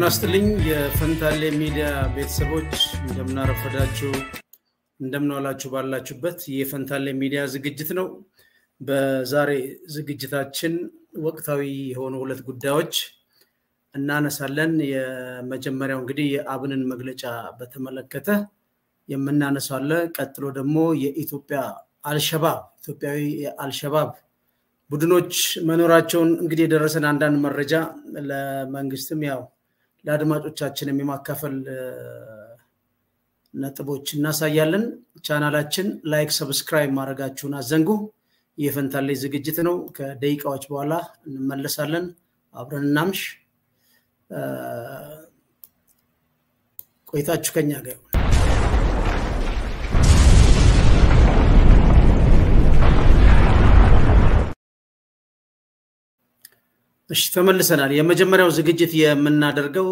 ጤና የፈንታሌ ሚዲያ ቤተሰቦች እንደምናረፈዳችሁ እንደምናውላችሁ ባላችሁበት የፈንታሌ ሚዲያ ዝግጅት ነው። በዛሬ ዝግጅታችን ወቅታዊ የሆኑ ሁለት ጉዳዮች እናነሳለን። የመጀመሪያው እንግዲህ የአብንን መግለጫ በተመለከተ የምናነሳለ፣ ቀጥሎ ደግሞ የኢትዮጵያ አልሸባብ ኢትዮጵያዊ የአልሸባብ ቡድኖች መኖራቸውን እንግዲህ የደረሰን አንዳንድ መረጃ ለመንግስትም ያው ለአድማጮቻችን የማካፈል ነጥቦች እናሳያለን። ቻናላችን ላይክ፣ ሰብስክራይብ ማድረጋችሁን አዘንጉ። የፈንታሌ ዝግጅት ነው። ከደቂቃዎች በኋላ እንመለሳለን። አብረን እናምሽ። ቆይታችሁ ከኛ ጋር እሺ ተመልሰናል። የመጀመሪያው ዝግጅት የምናደርገው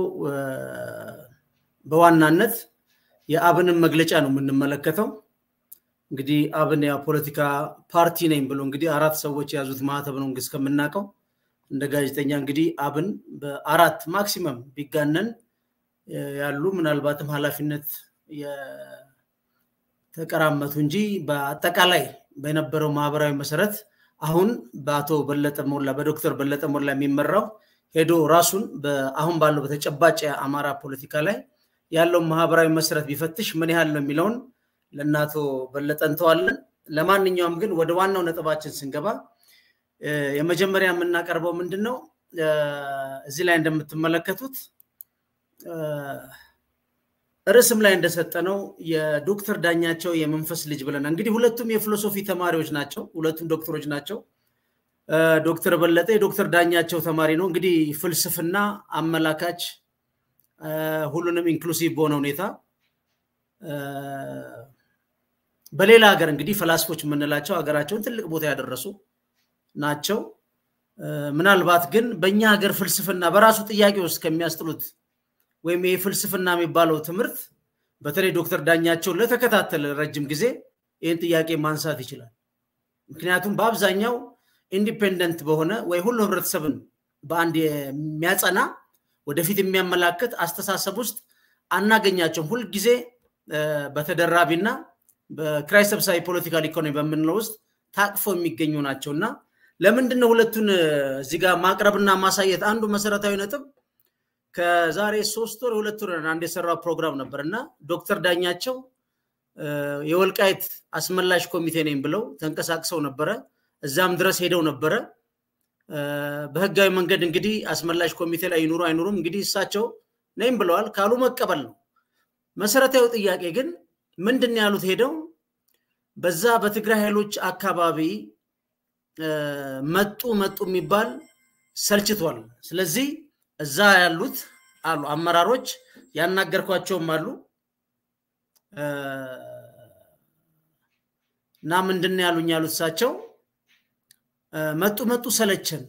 በዋናነት የአብንን መግለጫ ነው የምንመለከተው። እንግዲህ አብን የፖለቲካ ፓርቲ ነኝ ብሎ እንግዲህ አራት ሰዎች የያዙት ማህተብ ነው እስከምናውቀው። እንደ ጋዜጠኛ እንግዲህ አብን በአራት ማክሲመም ቢጋነን ያሉ ምናልባትም ኃላፊነት የተቀራመቱ እንጂ በአጠቃላይ በነበረው ማህበራዊ መሰረት አሁን በአቶ በለጠ ሞላ በዶክተር በለጠ ሞላ የሚመራው ሄዶ ራሱን አሁን ባለው በተጨባጭ የአማራ ፖለቲካ ላይ ያለውን ማህበራዊ መሰረት ቢፈትሽ ምን ያህል ነው የሚለውን ለእናቶ በለጠ እንተዋለን። ለማንኛውም ግን ወደ ዋናው ነጥባችን ስንገባ የመጀመሪያ የምናቀርበው ምንድን ነው እዚህ ላይ እንደምትመለከቱት ርዕስም ላይ እንደሰጠነው የዶክተር ዳኛቸው የመንፈስ ልጅ ብለናል። እንግዲህ ሁለቱም የፊሎሶፊ ተማሪዎች ናቸው። ሁለቱም ዶክተሮች ናቸው። ዶክተር በለጠ የዶክተር ዳኛቸው ተማሪ ነው። እንግዲህ ፍልስፍና አመላካች፣ ሁሉንም ኢንክሉሲቭ በሆነ ሁኔታ በሌላ ሀገር እንግዲህ ፈላስፎች የምንላቸው ሀገራቸውን ትልቅ ቦታ ያደረሱ ናቸው። ምናልባት ግን በእኛ ሀገር ፍልስፍና በራሱ ጥያቄ ውስጥ ከሚያስጥሉት ወይም የፍልስፍና ፍልስፍና የሚባለው ትምህርት በተለይ ዶክተር ዳኛቸው ለተከታተለ ረጅም ጊዜ ይህን ጥያቄ ማንሳት ይችላል። ምክንያቱም በአብዛኛው ኢንዲፔንደንት በሆነ ወይ ሁሉ ህብረተሰብን በአንድ የሚያጸና ወደፊት የሚያመላክት አስተሳሰብ ውስጥ አናገኛቸውም። ሁልጊዜ በተደራቢና በክራይ ሰብሳቢ ፖለቲካል ኢኮኖሚ በምንለው ውስጥ ታቅፎ የሚገኙ ናቸው እና ለምንድን ሁለቱን እዚህ ጋር ማቅረብና ማሳየት አንዱ መሰረታዊ ነጥብ ከዛሬ ሶስት ወር ሁለት ወር አንድ የሰራው ፕሮግራም ነበር እና ዶክተር ዳኛቸው የወልቃይት አስመላሽ ኮሚቴ ነኝ ብለው ተንቀሳቅሰው ነበረ። እዛም ድረስ ሄደው ነበረ። በህጋዊ መንገድ እንግዲህ አስመላሽ ኮሚቴ ላይ ይኑሩ አይኑሩም እንግዲህ እሳቸው ነኝ ብለዋል ካሉ መቀበል ነው። መሰረታዊ ጥያቄ ግን ምንድን ያሉት ሄደው በዛ በትግራይ ኃይሎች አካባቢ መጡ መጡ የሚባል ሰልችቷል። ስለዚህ እዛ ያሉት አሉ አመራሮች ያናገርኳቸውም አሉ እና ምንድን ያሉኝ ያሉት እሳቸው መጡ መጡ ሰለቸን፣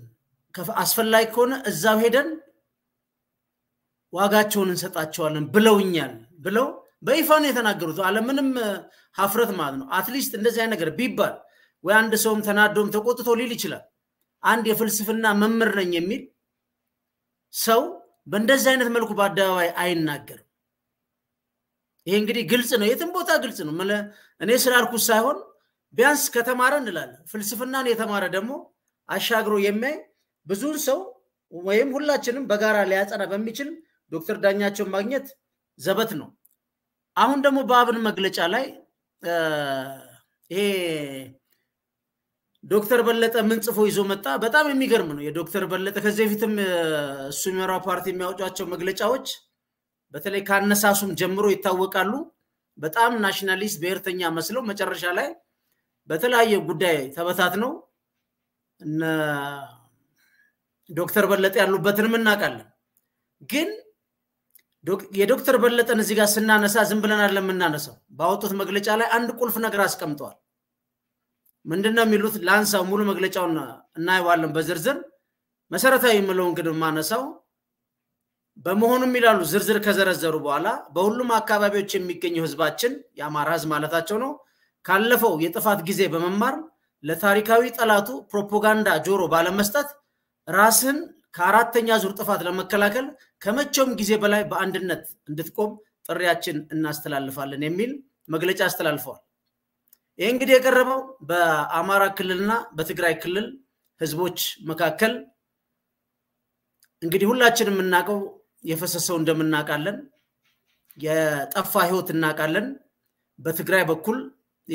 አስፈላጊ ከሆነ እዛው ሄደን ዋጋቸውን እንሰጣቸዋለን ብለውኛል ብለው በይፋ ነው የተናገሩት። አለምንም ሀፍረት ማለት ነው። አትሊስት እንደዚህ አይነት ነገር ቢባል ወይ አንድ ሰውም ተናዶም ተቆጥቶ ሊል ይችላል። አንድ የፍልስፍና መምህር ነኝ የሚል ሰው በእንደዚህ አይነት መልኩ በአደባባይ አይናገርም። ይሄ እንግዲህ ግልጽ ነው፣ የትም ቦታ ግልጽ ነው። እኔ ስላልኩት ሳይሆን ቢያንስ ከተማረ እንላለን። ፍልስፍናን የተማረ ደግሞ አሻግሮ የሚያይ ብዙን ሰው ወይም ሁላችንም በጋራ ሊያጸና በሚችል ዶክተር ዳኛቸውን ማግኘት ዘበት ነው። አሁን ደግሞ በአብን መግለጫ ላይ ይሄ ዶክተር በለጠ ምን ጽፎ ይዞ መጣ? በጣም የሚገርም ነው። የዶክተር በለጠ ከዚህ በፊትም እሱ የሚመራው ፓርቲ የሚያወጧቸው መግለጫዎች በተለይ ከአነሳሱም ጀምሮ ይታወቃሉ። በጣም ናሽናሊስት ብሔርተኛ መስለው መጨረሻ ላይ በተለያየ ጉዳይ ተበታት ነው። እነ ዶክተር በለጠ ያሉበትንም እናውቃለን። ግን የዶክተር በለጠን እዚህ ጋር ስናነሳ ዝም ብለን የምናነሳው። ባወጡት መግለጫ ላይ አንድ ቁልፍ ነገር አስቀምጠዋል። ምንድን ነው የሚሉት? ለአንሳው ሙሉ መግለጫውን እናየዋለን በዝርዝር መሰረታዊ የምለውን ግን ማነሳው በመሆኑም ይላሉ ዝርዝር ከዘረዘሩ በኋላ በሁሉም አካባቢዎች የሚገኘው ህዝባችን የአማራ ህዝብ ማለታቸው ነው ካለፈው የጥፋት ጊዜ በመማር ለታሪካዊ ጠላቱ ፕሮፓጋንዳ ጆሮ ባለመስጠት ራስን ከአራተኛ ዙር ጥፋት ለመከላከል ከመቼውም ጊዜ በላይ በአንድነት እንድትቆም ጥሪያችን እናስተላልፋለን የሚል መግለጫ አስተላልፈዋል። ይህ እንግዲህ የቀረበው በአማራ ክልልና በትግራይ ክልል ህዝቦች መካከል እንግዲህ ሁላችን የምናውቀው የፈሰሰው እንደምናውቃለን፣ የጠፋ ህይወት እናውቃለን። በትግራይ በኩል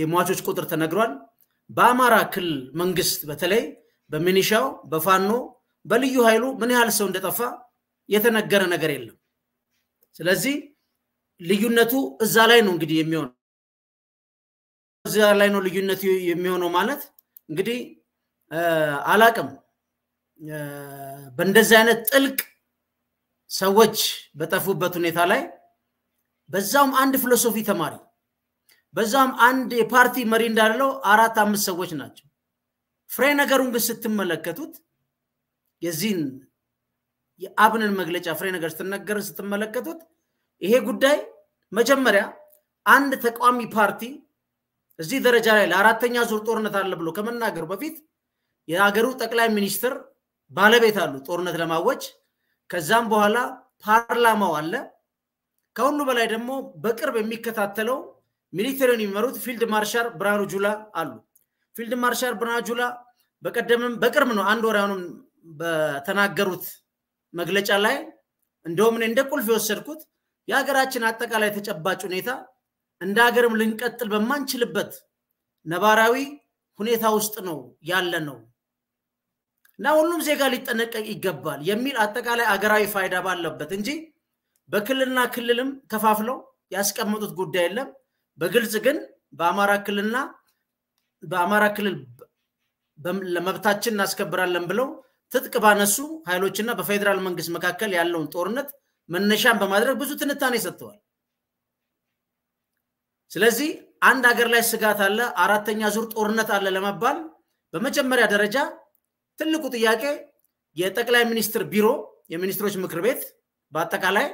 የሟቾች ቁጥር ተነግሯል። በአማራ ክልል መንግስት በተለይ በሚኒሻው በፋኖ በልዩ ኃይሉ ምን ያህል ሰው እንደጠፋ የተነገረ ነገር የለም። ስለዚህ ልዩነቱ እዛ ላይ ነው እንግዲህ የሚሆነው። እዚያ ላይ ነው ልዩነት የሚሆነው። ማለት እንግዲህ አላቅም በእንደዚህ አይነት ጥልቅ ሰዎች በጠፉበት ሁኔታ ላይ በዛውም አንድ ፊሎሶፊ ተማሪ በዛውም አንድ የፓርቲ መሪ እንዳለው አራት አምስት ሰዎች ናቸው። ፍሬ ነገሩን ግን ስትመለከቱት የዚህን የአብንን መግለጫ ፍሬ ነገር ስትነገር ስትመለከቱት ይሄ ጉዳይ መጀመሪያ አንድ ተቃዋሚ ፓርቲ እዚህ ደረጃ ላይ ለአራተኛ ዙር ጦርነት አለ ብሎ ከመናገሩ በፊት የሀገሩ ጠቅላይ ሚኒስትር ባለቤት አሉ ጦርነት ለማወጅ። ከዛም በኋላ ፓርላማው አለ። ከሁሉ በላይ ደግሞ በቅርብ የሚከታተለው ሚሊተሪውን የሚመሩት ፊልድ ማርሻል ብርሃኑ ጁላ አሉ። ፊልድ ማርሻል ብርሃኑ ጁላ በቀደምም በቅርብ ነው አንድ ወር አሁንም በተናገሩት መግለጫ ላይ እንደውም እኔ እንደ ቁልፍ የወሰድኩት የሀገራችን አጠቃላይ ተጨባጭ ሁኔታ እንደ ሀገርም ልንቀጥል በማንችልበት ነባራዊ ሁኔታ ውስጥ ነው ያለ ነው እና ሁሉም ዜጋ ሊጠነቀቅ ይገባል የሚል አጠቃላይ አገራዊ ፋይዳ ባለበት እንጂ በክልልና ክልልም ከፋፍለው ያስቀመጡት ጉዳይ የለም። በግልጽ ግን በአማራ ክልልና በአማራ ክልል ለመብታችን እናስከብራለን ብለው ትጥቅ ባነሱ ኃይሎችና በፌዴራል መንግስት መካከል ያለውን ጦርነት መነሻን በማድረግ ብዙ ትንታኔ ሰጥተዋል። ስለዚህ አንድ ሀገር ላይ ስጋት አለ፣ አራተኛ ዙር ጦርነት አለ ለመባል በመጀመሪያ ደረጃ ትልቁ ጥያቄ የጠቅላይ ሚኒስትር ቢሮ፣ የሚኒስትሮች ምክር ቤት በአጠቃላይ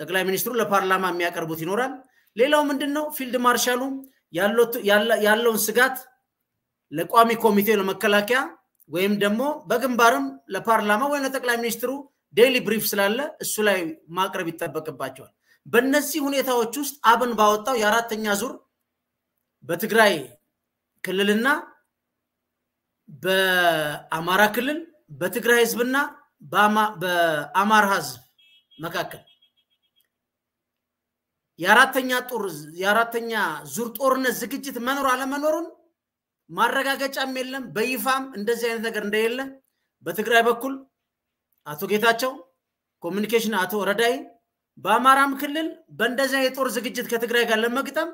ጠቅላይ ሚኒስትሩ ለፓርላማ የሚያቀርቡት ይኖራል። ሌላው ምንድን ነው? ፊልድ ማርሻሉ ያለውን ስጋት ለቋሚ ኮሚቴ ለመከላከያ ወይም ደግሞ በግንባርም ለፓርላማ ወይም ለጠቅላይ ሚኒስትሩ ዴይሊ ብሪፍ ስላለ እሱ ላይ ማቅረብ ይጠበቅባቸዋል። በእነዚህ ሁኔታዎች ውስጥ አብን ባወጣው የአራተኛ ዙር በትግራይ ክልልና በአማራ ክልል በትግራይ ህዝብና በአማራ ህዝብ መካከል የአራተኛ ጦር የአራተኛ ዙር ጦርነት ዝግጅት መኖር አለመኖሩን ማረጋገጫም የለም። በይፋም እንደዚህ አይነት ነገር እንደሌለ በትግራይ በኩል አቶ ጌታቸው ኮሚኒኬሽን አቶ ረዳይ በአማራም ክልል በእንደዚያ የጦር ዝግጅት ከትግራይ ጋር ለመግጠም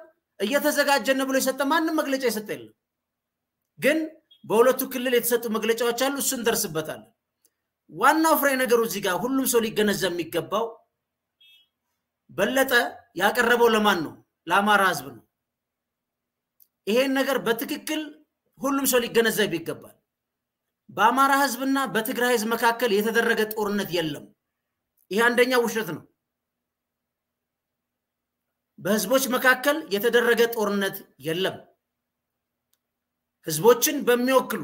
እየተዘጋጀን ብሎ የሰጠ ማንም መግለጫ የሰጠ የለም። ግን በሁለቱ ክልል የተሰጡ መግለጫዎች አሉ። እሱን እንደርስበታለን። ዋናው ፍሬ ነገሩ እዚህ ጋር ሁሉም ሰው ሊገነዘብ የሚገባው በለጠ ያቀረበው ለማን ነው? ለአማራ ህዝብ ነው። ይሄን ነገር በትክክል ሁሉም ሰው ሊገነዘብ ይገባል። በአማራ ህዝብና በትግራይ ህዝብ መካከል የተደረገ ጦርነት የለም። ይሄ አንደኛ ውሸት ነው። በህዝቦች መካከል የተደረገ ጦርነት የለም። ህዝቦችን በሚወክሉ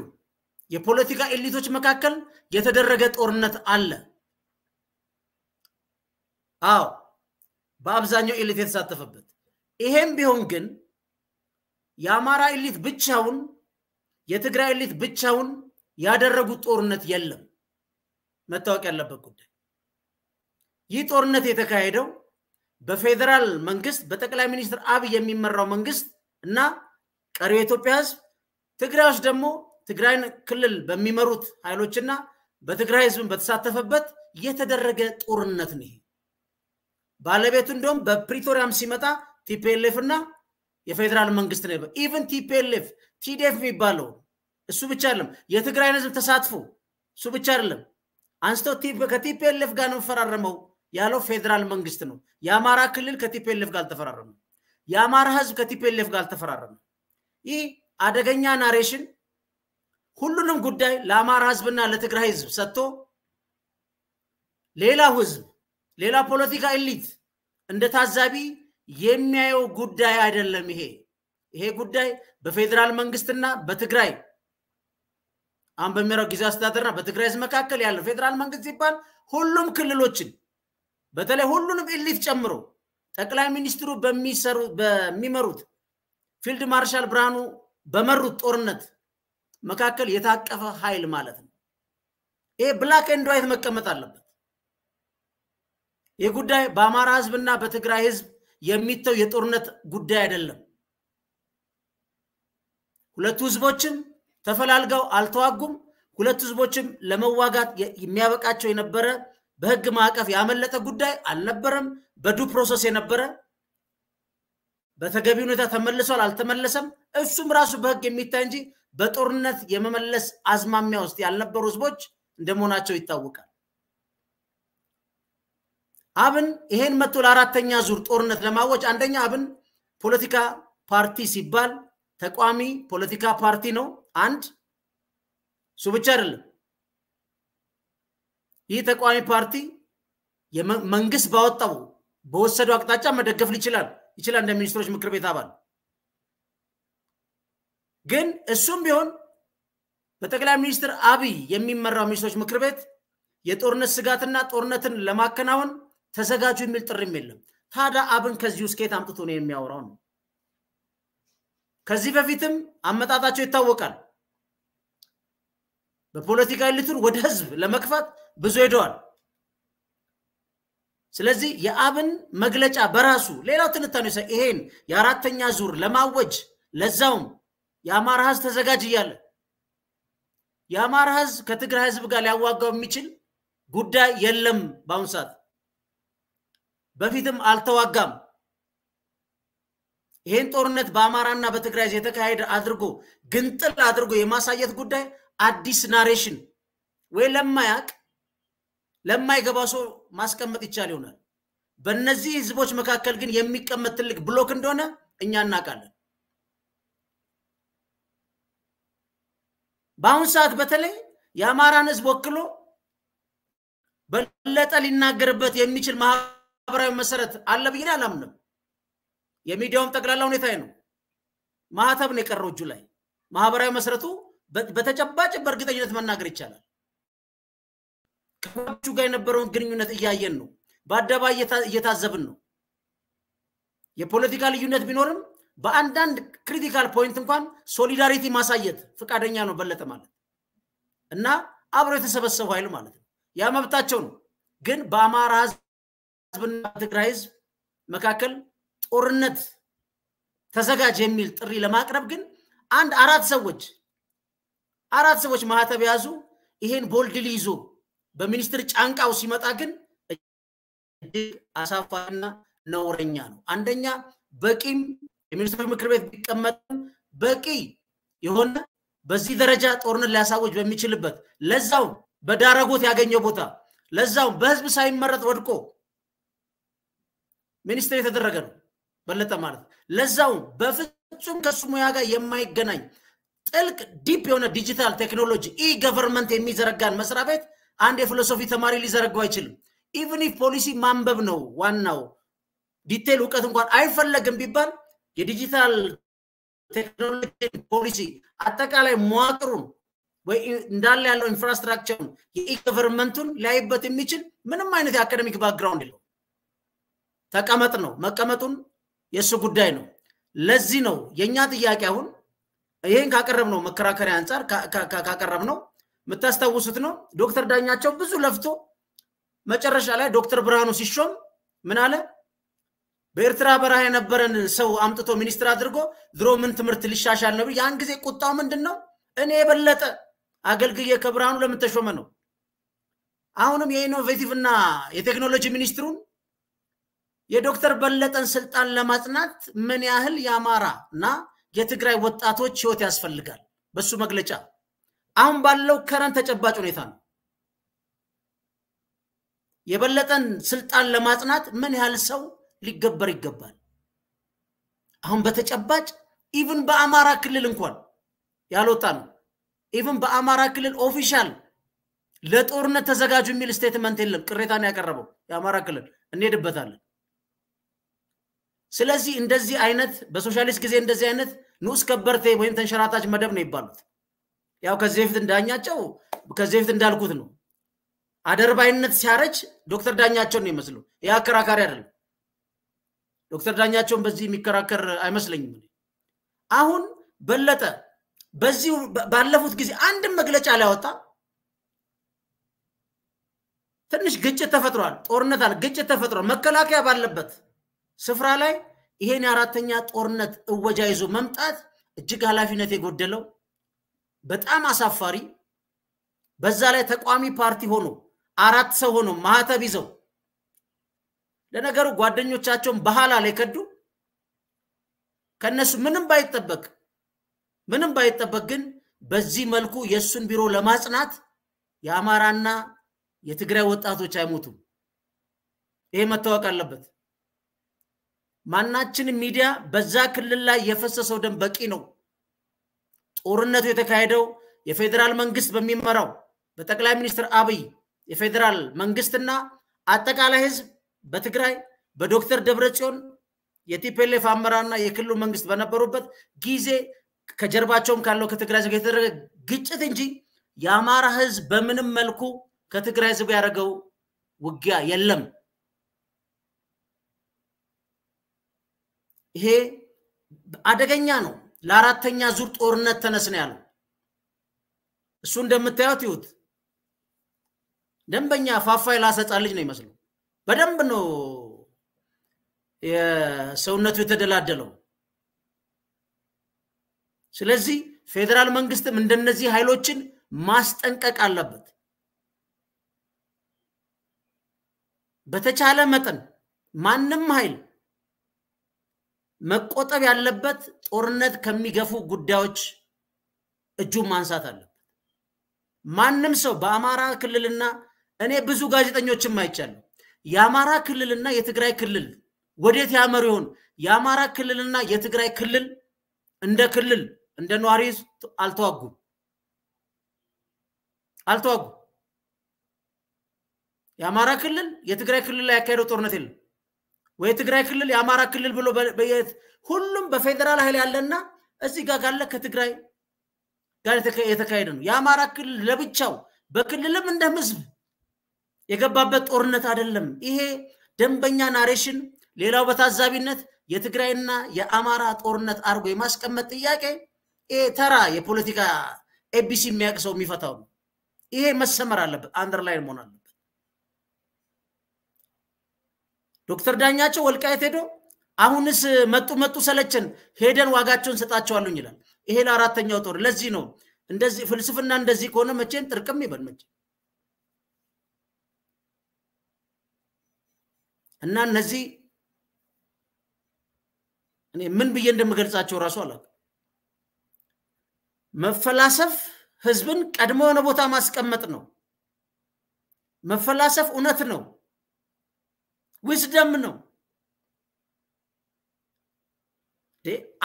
የፖለቲካ ኤሊቶች መካከል የተደረገ ጦርነት አለ። አዎ በአብዛኛው ኤሊት የተሳተፈበት። ይሄም ቢሆን ግን የአማራ ኤሊት ብቻውን፣ የትግራይ ኤሊት ብቻውን ያደረጉት ጦርነት የለም። መታወቅ ያለበት ጉዳይ ይህ ጦርነት የተካሄደው በፌዴራል መንግስት በጠቅላይ ሚኒስትር አብይ የሚመራው መንግስት እና ቀሪው የኢትዮጵያ ህዝብ፣ ትግራዮች ደግሞ ትግራይን ክልል በሚመሩት ኃይሎችና በትግራይ ህዝብን በተሳተፈበት የተደረገ ጦርነት ነው። ባለቤቱ እንደውም በፕሪቶሪያም ሲመጣ ቲፒኤልኤፍ እና የፌዴራል መንግስት ነው። ኢቨን ቲፒኤልኤፍ ቲዲኤፍ የሚባለው እሱ ብቻ አይደለም። የትግራይን ህዝብ ተሳትፎ እሱ ብቻ አይደለም። አንስተው ከቲፒኤልኤፍ ጋር ነው የምፈራረመው ያለው ፌዴራል መንግስት ነው። የአማራ ክልል ከቲፒኤልኤፍ ጋር አልተፈራረመ። የአማራ ህዝብ ከቲፒኤልኤፍ ጋር አልተፈራረመ። ይህ አደገኛ ናሬሽን ሁሉንም ጉዳይ ለአማራ ህዝብና ለትግራይ ህዝብ ሰጥቶ ሌላው ህዝብ ሌላ ፖለቲካ ኤሊት እንደ ታዛቢ የሚያየው ጉዳይ አይደለም። ይሄ ይሄ ጉዳይ በፌዴራል መንግስትና በትግራይ አሁን በሚመራው ጊዜ አስተዳደርና በትግራይ ህዝብ መካከል ያለው ፌዴራል መንግስት ሲባል ሁሉም ክልሎችን በተለይ ሁሉንም ኤሊት ጨምሮ ጠቅላይ ሚኒስትሩ በሚመሩት ፊልድ ማርሻል ብርሃኑ በመሩት ጦርነት መካከል የታቀፈ ኃይል ማለት ነው። ይሄ ብላክ ኤንድ ዋይት መቀመጥ አለበት። ይህ ጉዳይ በአማራ ህዝብና በትግራይ ህዝብ የሚተው የጦርነት ጉዳይ አይደለም። ሁለቱ ህዝቦችም ተፈላልገው አልተዋጉም። ሁለቱ ህዝቦችም ለመዋጋት የሚያበቃቸው የነበረ በህግ ማዕቀፍ ያመለጠ ጉዳይ አልነበረም። በዱ ፕሮሰስ የነበረ በተገቢ ሁኔታ ተመልሷል አልተመለሰም። እሱም ራሱ በህግ የሚታይ እንጂ በጦርነት የመመለስ አዝማሚያ ውስጥ ያልነበሩ ህዝቦች እንደመሆናቸው ይታወቃል። አብን ይሄን መቶ ለአራተኛ ዙር ጦርነት ለማወጅ አንደኛ አብን ፖለቲካ ፓርቲ ሲባል ተቋሚ ፖለቲካ ፓርቲ ነው። አንድ እሱ ብቻ አይደለም። ይህ ተቃዋሚ ፓርቲ መንግስት ባወጣው በወሰደው አቅጣጫ መደገፍ ይችላል ይችላል እንደ ሚኒስትሮች ምክር ቤት አባል ግን እሱም ቢሆን በጠቅላይ ሚኒስትር አብይ የሚመራው ሚኒስትሮች ምክር ቤት የጦርነት ስጋትና ጦርነትን ለማከናወን ተዘጋጁ የሚል ጥሪም የለም። ታዲያ አብን ከዚህ ውስጥ ከየት አምጥቶ ነው የሚያወራው? ነው ከዚህ በፊትም አመጣጣቸው ይታወቃል። በፖለቲካ ኤሊቱን ወደ ህዝብ ለመግፋት ብዙ ሄደዋል። ስለዚህ የአብን መግለጫ በራሱ ሌላው ትንታኔ ሰ ይሄን የአራተኛ ዙር ለማወጅ ለዛውም የአማራ ህዝብ ተዘጋጅ እያለ የአማራ ህዝብ ከትግራይ ህዝብ ጋር ሊያዋጋው የሚችል ጉዳይ የለም። በአሁኑ ሰዓት በፊትም አልተዋጋም። ይህን ጦርነት በአማራና በትግራይ የተካሄደ አድርጎ ግንጥል አድርጎ የማሳየት ጉዳይ አዲስ ናሬሽን ወይ ለማያቅ ለማይገባ ሰው ማስቀመጥ ይቻል ይሆናል። በእነዚህ ህዝቦች መካከል ግን የሚቀመጥ ትልቅ ብሎክ እንደሆነ እኛ እናውቃለን። በአሁን ሰዓት በተለይ የአማራን ህዝብ ወክሎ በለጠ ሊናገርበት የሚችል ማህበራዊ መሰረት አለ ብዬ አላምንም። የሚዲያውም ጠቅላላ ሁኔታ ነው። ማህተብ ነው የቀረው እጁ ላይ። ማህበራዊ መሰረቱ በተጨባጭ በእርግጠኝነት መናገር ይቻላል። ከአባቶቹ ጋር የነበረውን ግንኙነት እያየን ነው። በአደባባይ እየታዘብን ነው። የፖለቲካ ልዩነት ቢኖርም በአንዳንድ ክሪቲካል ፖይንት እንኳን ሶሊዳሪቲ ማሳየት ፈቃደኛ ነው በለጠ ማለት እና አብሮ የተሰበሰቡ ኃይል ማለት ነው። ያ መብታቸው ነው። ግን በአማራ ህዝብና ትግራይ ህዝብ መካከል ጦርነት ተዘጋጅ የሚል ጥሪ ለማቅረብ ግን አንድ አራት ሰዎች አራት ሰዎች ማህተብ የያዙ ይሄን ቦልድሊ ይዞ በሚኒስትር ጫንቃው ሲመጣ ግን እጅግ አሳፋሪና ነውረኛ ነው። አንደኛ በቂም የሚኒስትሮች ምክር ቤት ቢቀመጥም በቂ የሆነ በዚህ ደረጃ ጦርነት ሊያሳወጅ በሚችልበት ለዛውም በዳረጎት ያገኘው ቦታ ለዛውም በህዝብ ሳይመረጥ ወድቆ ሚኒስትር የተደረገ ነው በለጠ ማለት ለዛውም በፍጹም ከሱ ሙያ ጋር የማይገናኝ ጥልቅ ዲፕ የሆነ ዲጂታል ቴክኖሎጂ ኢ ገቨርንመንት የሚዘረጋን መስሪያ ቤት አንድ የፊሎሶፊ ተማሪ ሊዘረገው አይችልም። ኢቭን ኢፍ ፖሊሲ ማንበብ ነው ዋናው ዲቴል እውቀት እንኳን አይፈለግም ቢባል የዲጂታል ቴክኖሎጂ ፖሊሲ አጠቃላይ መዋቅሩን ወይ እንዳለ ያለው ኢንፍራስትራክቸሩን የኢገቨርንመንቱን ሊያይበት የሚችል ምንም አይነት የአካደሚክ ባክግራውንድ የለው። ተቀመጥ ነው መቀመጡን የእሱ ጉዳይ ነው። ለዚህ ነው የእኛ ጥያቄ አሁን ይህን ካቀረብ ነው መከራከሪያ አንጻር ካቀረብ ነው የምታስታውሱት ነው። ዶክተር ዳኛቸው ብዙ ለፍቶ መጨረሻ ላይ ዶክተር ብርሃኑ ሲሾም ምን አለ? በኤርትራ በረሃ የነበረን ሰው አምጥቶ ሚኒስትር አድርጎ ድሮ ምን ትምህርት ሊሻሻል ነው? ያን ጊዜ ቁጣው ምንድን ነው? እኔ የበለጠ አገልግዬ ከብርሃኑ ለምን ተሾመ ነው። አሁንም የኢኖቬቲቭ እና የቴክኖሎጂ ሚኒስትሩን የዶክተር በለጠን ስልጣን ለማጽናት ምን ያህል የአማራ እና የትግራይ ወጣቶች ህይወት ያስፈልጋል በሱ መግለጫ አሁን ባለው ከረን ተጨባጭ ሁኔታ ነው። የበለጠን ስልጣን ለማጽናት ምን ያህል ሰው ሊገበር ይገባል? አሁን በተጨባጭ ኢቭን በአማራ ክልል እንኳን ያልወጣ ነው። ኢቭን በአማራ ክልል ኦፊሻል ለጦርነት ተዘጋጁ የሚል ስቴትመንት የለም። ቅሬታን ያቀረበው የአማራ ክልል እንሄድበታለን። ስለዚህ እንደዚህ አይነት በሶሻሊስት ጊዜ እንደዚህ አይነት ንዑስ ከበርቴ ወይም ተንሸራታች መደብ ነው ይባሉት ያው ከዚህ በፊት እንዳኛቸው ከዚህ በፊት እንዳልኩት ነው። አደርባይነት ሲያረጅ ዶክተር ዳኛቸው ነው ይመስለው። ይህ አከራካሪ አይደለም። ዶክተር ዳኛቸውን በዚህ የሚከራከር አይመስለኝም። አሁን በለጠ በዚህ ባለፉት ጊዜ አንድም መግለጫ ላያወጣ ትንሽ ግጭት ተፈጥሯል፣ ጦርነት አለ፣ ግጭት ተፈጥሯል። መከላከያ ባለበት ስፍራ ላይ ይሄን የአራተኛ ጦርነት እወጃ ይዞ መምጣት እጅግ ኃላፊነት የጎደለው በጣም አሳፋሪ። በዛ ላይ ተቋሚ ፓርቲ ሆኖ አራት ሰው ሆኖ ማህተብ ይዘው ለነገሩ ጓደኞቻቸውን ባህላ ላይ ከዱ። ከነሱ ምንም ባይጠበቅ ምንም ባይጠበቅ ግን በዚህ መልኩ የእሱን ቢሮ ለማጽናት የአማራና የትግራይ ወጣቶች አይሞቱም። ይሄ መታወቅ አለበት። ማናችንም ሚዲያ በዛ ክልል ላይ የፈሰሰው ደም በቂ ነው። ጦርነቱ የተካሄደው የፌዴራል መንግስት በሚመራው በጠቅላይ ሚኒስትር አብይ የፌዴራል መንግስትና አጠቃላይ ህዝብ በትግራይ በዶክተር ደብረጽዮን የቲፒኤልኤፍ አመራርና የክልሉ መንግስት በነበሩበት ጊዜ ከጀርባቸውም ካለው ከትግራይ ህዝብ የተደረገ ግጭት እንጂ የአማራ ህዝብ በምንም መልኩ ከትግራይ ህዝብ ያደረገው ውጊያ የለም። ይሄ አደገኛ ነው። ለአራተኛ ዙር ጦርነት ተነስነ ያለው። እሱ እንደምታዩት ይሁት ደንበኛ ፋፋይ የላሰ ልጅ ነው ይመስለው። በደንብ ነው የሰውነቱ የተደላደለው። ስለዚህ ፌዴራል መንግስትም እንደነዚህ ኃይሎችን ማስጠንቀቅ አለበት። በተቻለ መጠን ማንም ኃይል መቆጠብ ያለበት ጦርነት ከሚገፉ ጉዳዮች እጁን ማንሳት አለበት። ማንም ሰው በአማራ ክልልና እኔ ብዙ ጋዜጠኞችም አይቻለሁ። የአማራ ክልልና የትግራይ ክልል ወዴት ያመሩ ይሆን? የአማራ ክልልና የትግራይ ክልል እንደ ክልል እንደ ነዋሪ አልተዋጉም አልተዋጉም። የአማራ ክልል የትግራይ ክልል ላይ ያካሄደው ጦርነት የለም። ወይ ትግራይ ክልል የአማራ ክልል ብሎ በየት ሁሉም በፌዴራል ኃይል ያለና እዚህ ጋር ካለ ከትግራይ ጋር የተካሄደ ነው። የአማራ ክልል ለብቻው በክልልም እንደ ህዝብ የገባበት ጦርነት አይደለም። ይሄ ደንበኛ ናሬሽን፣ ሌላው በታዛቢነት የትግራይና የአማራ ጦርነት አድርጎ የማስቀመጥ ጥያቄ ይሄ ተራ የፖለቲካ ኤቢሲ የሚያቅሰው የሚፈታው ነው። ይሄ መሰመር አለበት፣ አንደርላይን መሆን አለበት። ዶክተር ዳኛቸው ወልቃየት ሄዶ አሁንስ መጡ መጡ ሰለችን ሄደን ዋጋቸውን ሰጣቸዋሉኝ ይላል። ይሄ ለአራተኛው ጦር። ለዚህ ነው እንደዚህ ፍልስፍና እንደዚህ ከሆነ መቼም ጥርቅም ይበል መቼ እና እነዚህ እኔ ምን ብዬ እንደምገልጻቸው እራሱ አላውቅም። መፈላሰፍ ህዝብን ቀድሞ የሆነ ቦታ ማስቀመጥ ነው። መፈላሰፍ እውነት ነው። ዊስደም ነው።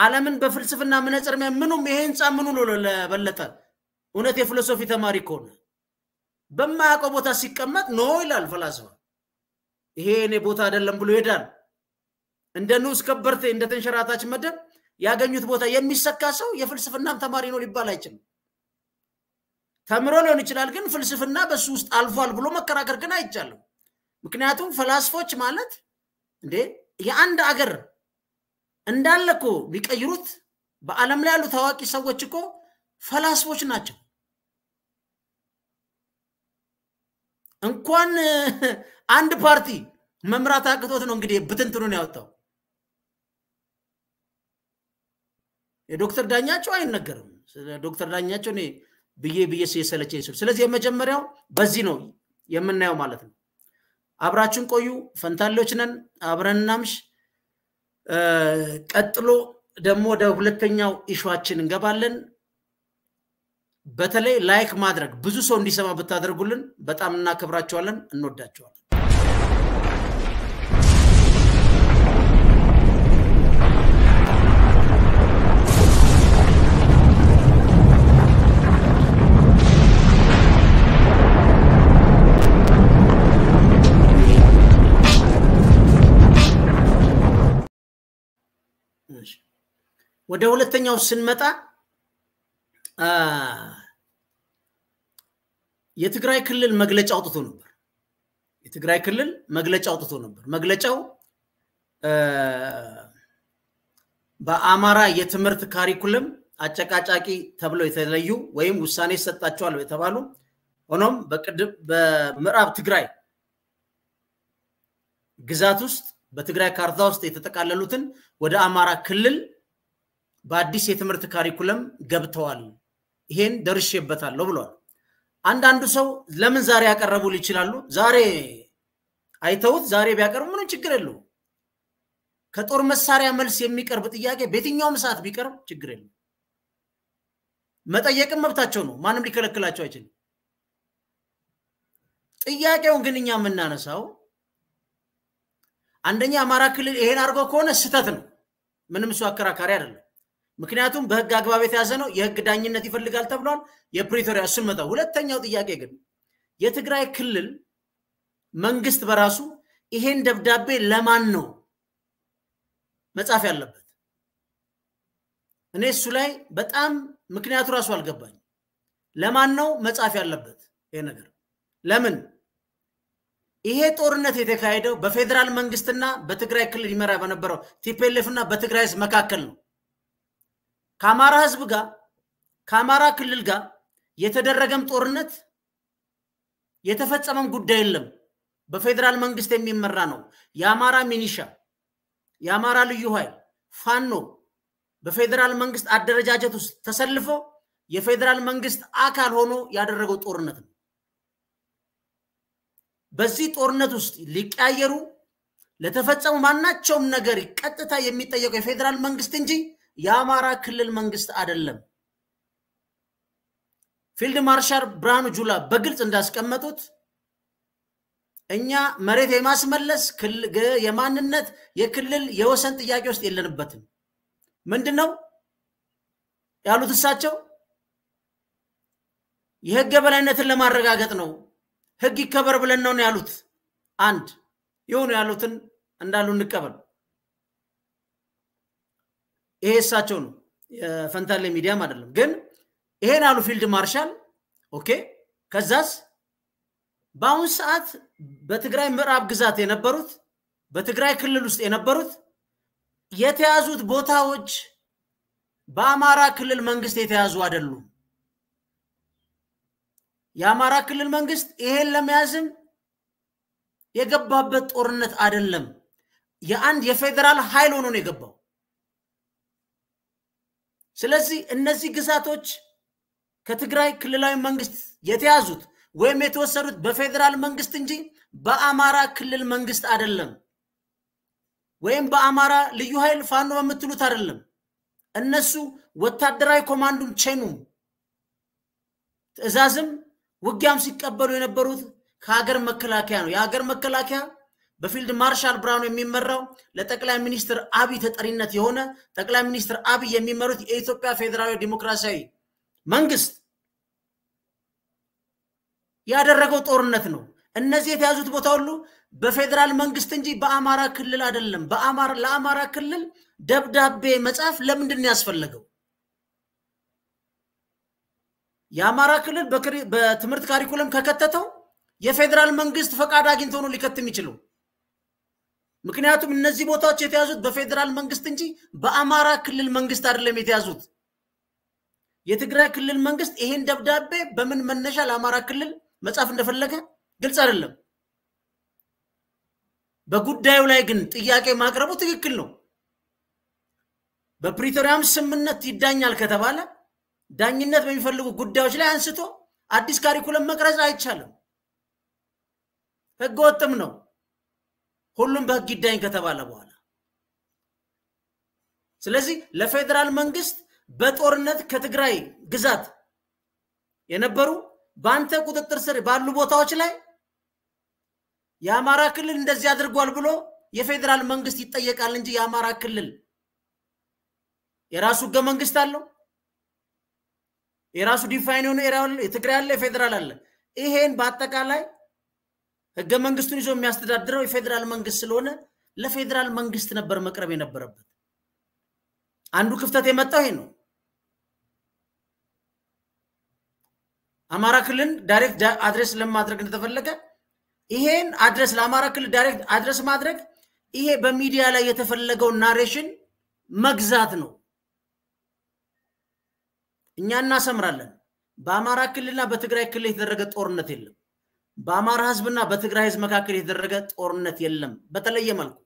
ዓለምን በፍልስፍና መነጽር ምኑም ይሄ ህንፃ ምኑ ለበለጠ እውነት የፊሎሶፊ ተማሪ ከሆነ በማያውቀው ቦታ ሲቀመጥ ኖ ይላል ፈላስፋ። ይሄ እኔ ቦታ አይደለም ብሎ ይሄዳል። እንደ ንዑስ ከበርቴ እንደ ተንሸራታች መደብ ያገኙት ቦታ የሚሰካ ሰው የፍልስፍናም ተማሪ ነው ሊባል አይችልም። ተምሮ ሊሆን ይችላል፣ ግን ፍልስፍና በሱ ውስጥ አልፏል ብሎ መከራከር ግን አይቻልም። ምክንያቱም ፈላስፎች ማለት እንዴ የአንድ አገር እንዳለ እኮ ቢቀይሩት በዓለም ላይ ያሉ ታዋቂ ሰዎች እኮ ፈላስፎች ናቸው። እንኳን አንድ ፓርቲ መምራት አቅቶት ነው እንግዲህ ብትንትኑን ያወጣው። የዶክተር ዳኛቸው አይነገርም። ስለ ዶክተር ዳኛቸው እኔ ብዬ ብዬ የሰለቸኝ። ስለዚህ የመጀመሪያው በዚህ ነው የምናየው ማለት ነው። አብራችን ቆዩ። ፈንታሌዎች ነን፣ አብረን እናምሽ። ቀጥሎ ደግሞ ወደ ሁለተኛው ኢሹችን እንገባለን። በተለይ ላይክ ማድረግ ብዙ ሰው እንዲሰማ ብታደርጉልን በጣም እናከብራቸዋለን፣ እንወዳቸዋለን ወደ ሁለተኛው ስንመጣ የትግራይ ክልል መግለጫ አውጥቶ ነበር። የትግራይ ክልል መግለጫ አውጥቶ ነበር። መግለጫው በአማራ የትምህርት ካሪኩለም አጨቃጫቂ ተብለው የተለዩ ወይም ውሳኔ ይሰጣቸዋል የተባሉ ሆኖም በምዕራብ ትግራይ ግዛት ውስጥ በትግራይ ካርታ ውስጥ የተጠቃለሉትን ወደ አማራ ክልል በአዲስ የትምህርት ካሪኩለም ገብተዋል። ይሄን ደርሼበታለሁ ብለዋል። አንዳንዱ ሰው ለምን ዛሬ ያቀረቡ ይችላሉ። ዛሬ አይተውት ዛሬ ቢያቀርቡ ምንም ችግር የለው። ከጦር መሳሪያ መልስ የሚቀርብ ጥያቄ በየትኛውም ሰዓት ቢቀርብ ችግር የለው። መጠየቅም መብታቸው ነው። ማንም ሊከለክላቸው አይችልም። ጥያቄውን ግን እኛ የምናነሳው አንደኛ አማራ ክልል ይሄን አድርጎ ከሆነ ስህተት ነው። ምንም እሱ አከራካሪ አይደለም። ምክንያቱም በህግ አግባብ የተያዘ ነው። የህግ ዳኝነት ይፈልጋል ተብሏል። የፕሪቶሪያ እሱን ሁለተኛው ጥያቄ ግን የትግራይ ክልል መንግስት በራሱ ይሄን ደብዳቤ ለማን ነው መጻፍ ያለበት? እኔ እሱ ላይ በጣም ምክንያቱ ራሱ አልገባኝ። ለማን ነው መጻፍ ያለበት ይሄ ነገር? ለምን ይሄ ጦርነት የተካሄደው በፌዴራል መንግስትና በትግራይ ክልል ይመራ በነበረው ቲፒኤልኤፍ እና በትግራይ ህዝብ መካከል ነው። ከአማራ ህዝብ ጋር ከአማራ ክልል ጋር የተደረገም ጦርነት የተፈጸመም ጉዳይ የለም። በፌዴራል መንግስት የሚመራ ነው። የአማራ ሚኒሻ፣ የአማራ ልዩ ኃይል፣ ፋኖ በፌዴራል መንግስት አደረጃጀት ውስጥ ተሰልፎ የፌዴራል መንግስት አካል ሆኖ ያደረገው ጦርነት ነው። በዚህ ጦርነት ውስጥ ሊቀያየሩ ለተፈጸሙ ማናቸውም ነገር ቀጥታ የሚጠየቀው የፌዴራል መንግስት እንጂ የአማራ ክልል መንግስት አይደለም። ፊልድ ማርሻል ብርሃኑ ጁላ በግልጽ እንዳስቀመጡት እኛ መሬት የማስመለስ የማንነት የክልል የወሰን ጥያቄ ውስጥ የለንበትም። ምንድን ነው ያሉት እሳቸው? የህገ በላይነትን ለማረጋገጥ ነው። ህግ ይከበር ብለን ነው ያሉት። አንድ ይሁን ያሉትን እንዳሉ እንቀበል። ይሄ እሳቸው ነው የፈንታሌ ሚዲያም አይደለም። ግን ይሄን አሉ ፊልድ ማርሻል ኦኬ። ከዛስ በአሁን ሰዓት በትግራይ ምዕራብ ግዛት የነበሩት በትግራይ ክልል ውስጥ የነበሩት የተያዙት ቦታዎች በአማራ ክልል መንግስት የተያዙ አይደሉም። የአማራ ክልል መንግስት ይሄን ለመያዝም የገባበት ጦርነት አይደለም። የአንድ የፌዴራል ኃይል ሆኖ ነው የገባው። ስለዚህ እነዚህ ግዛቶች ከትግራይ ክልላዊ መንግስት የተያዙት ወይም የተወሰዱት በፌዴራል መንግስት እንጂ በአማራ ክልል መንግስት አይደለም፣ ወይም በአማራ ልዩ ኃይል ፋኖ በምትሉት አይደለም። እነሱ ወታደራዊ ኮማንዱን ቼኑ ትዕዛዝም ውጊያም ሲቀበሉ የነበሩት ከሀገር መከላከያ ነው። የሀገር መከላከያ በፊልድ ማርሻል ብርሃኑ የሚመራው ለጠቅላይ ሚኒስትር አብይ ተጠሪነት የሆነ ጠቅላይ ሚኒስትር አብይ የሚመሩት የኢትዮጵያ ፌዴራላዊ ዲሞክራሲያዊ መንግስት ያደረገው ጦርነት ነው። እነዚህ የተያዙት ቦታ ሁሉ በፌዴራል መንግስት እንጂ በአማራ ክልል አይደለም። በአማራ ለአማራ ክልል ደብዳቤ መጻፍ ለምንድን ነው ያስፈለገው? የአማራ ክልል በትምህርት ካሪኩለም ከከተተው የፌዴራል መንግስት ፈቃድ አግኝቶ ነው ሊከትም ይችለው። ምክንያቱም እነዚህ ቦታዎች የተያዙት በፌዴራል መንግስት እንጂ በአማራ ክልል መንግስት አይደለም የተያዙት። የትግራይ ክልል መንግስት ይሄን ደብዳቤ በምን መነሻ ለአማራ ክልል መጻፍ እንደፈለገ ግልጽ አይደለም። በጉዳዩ ላይ ግን ጥያቄ ማቅረቡ ትክክል ነው። በፕሪቶሪያም ስምምነት ይዳኛል ከተባለ ዳኝነት በሚፈልጉ ጉዳዮች ላይ አንስቶ አዲስ ካሪኩለም መቅረጽ አይቻልም፣ ህገወጥም ነው። ሁሉም በህግ ይዳኝ ከተባለ በኋላ ስለዚህ ለፌዴራል መንግስት በጦርነት ከትግራይ ግዛት የነበሩ በአንተ ቁጥጥር ስር ባሉ ቦታዎች ላይ የአማራ ክልል እንደዚህ አድርጓል ብሎ የፌዴራል መንግስት ይጠየቃል እንጂ የአማራ ክልል የራሱ ህገ መንግስት አለው። የራሱ ዲፋይን የሆነ የትግራይ አለ፣ የፌዴራል አለ። ይሄን በአጠቃላይ ህገ መንግስቱን ይዞ የሚያስተዳድረው የፌዴራል መንግስት ስለሆነ ለፌዴራል መንግስት ነበር መቅረብ የነበረበት። አንዱ ክፍተት የመጣው ይሄ ነው። አማራ ክልል ዳይሬክት አድሬስ ለማድረግ እንደተፈለገ ይሄን አድሬስ ለአማራ ክልል ዳይሬክት አድሬስ ማድረግ ይሄ በሚዲያ ላይ የተፈለገውን ናሬሽን መግዛት ነው። እኛ እናሰምራለን። በአማራ ክልልና በትግራይ ክልል የተደረገ ጦርነት የለም። በአማራ ህዝብና በትግራይ ህዝብ መካከል የተደረገ ጦርነት የለም። በተለየ መልኩ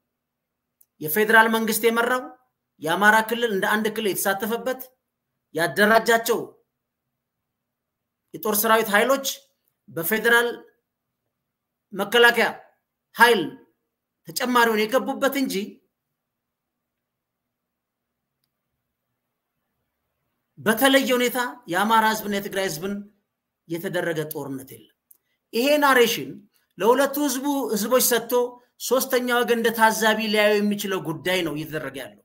የፌዴራል መንግስት የመራው የአማራ ክልል እንደ አንድ ክልል የተሳተፈበት ያደራጃቸው የጦር ሰራዊት ኃይሎች በፌዴራል መከላከያ ኃይል ተጨማሪውን የገቡበት እንጂ በተለየ ሁኔታ የአማራ ህዝብና የትግራይ ህዝብን የተደረገ ጦርነት የለም። ይሄ ናሬሽን ለሁለቱ ህዝቡ ህዝቦች ሰጥቶ ሶስተኛ ወገን እንደ ታዛቢ ሊያየው የሚችለው ጉዳይ ነው እየተደረገ ያለው።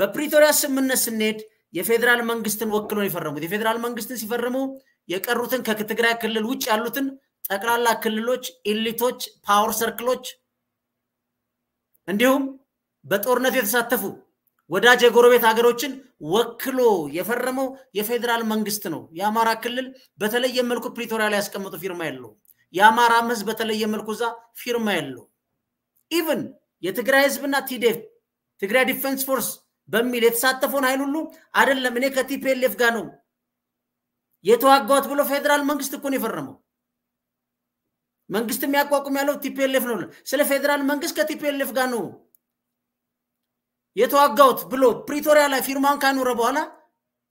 በፕሪቶሪያ ስምምነት ስንሄድ የፌዴራል መንግስትን ወክሎ የፈረሙት የፌዴራል መንግስትን ሲፈርሙ የቀሩትን ከትግራይ ክልል ውጭ ያሉትን ጠቅላላ ክልሎች፣ ኢሊቶች፣ ፓወር ሰርክሎች እንዲሁም በጦርነቱ የተሳተፉ ወዳጅ የጎረቤት ሀገሮችን ወክሎ የፈረመው የፌዴራል መንግስት ነው። የአማራ ክልል በተለየ መልኩ ፕሪቶሪያ ላይ ያስቀመጡ ፊርማ የለው። የአማራ ህዝብ በተለየ መልኩ እዛ ፊርማ ያለው ኢቭን የትግራይ ህዝብና ቲዴፍ ትግራይ ዲፌንስ ፎርስ በሚል የተሳተፈውን ሀይል ሁሉ አይደለም እኔ ከቲፒኤልኤፍ ጋር ነው የተዋጋሁት ብሎ ፌዴራል መንግስት እኮ ነው የፈረመው። መንግስት የሚያቋቁም ያለው ቲፒኤልኤፍ ነው። ስለ ፌዴራል መንግስት ከቲፒኤልኤፍ ጋር ነው የተዋጋሁት ብሎ ፕሪቶሪያ ላይ ፊርማውን ካኖረ በኋላ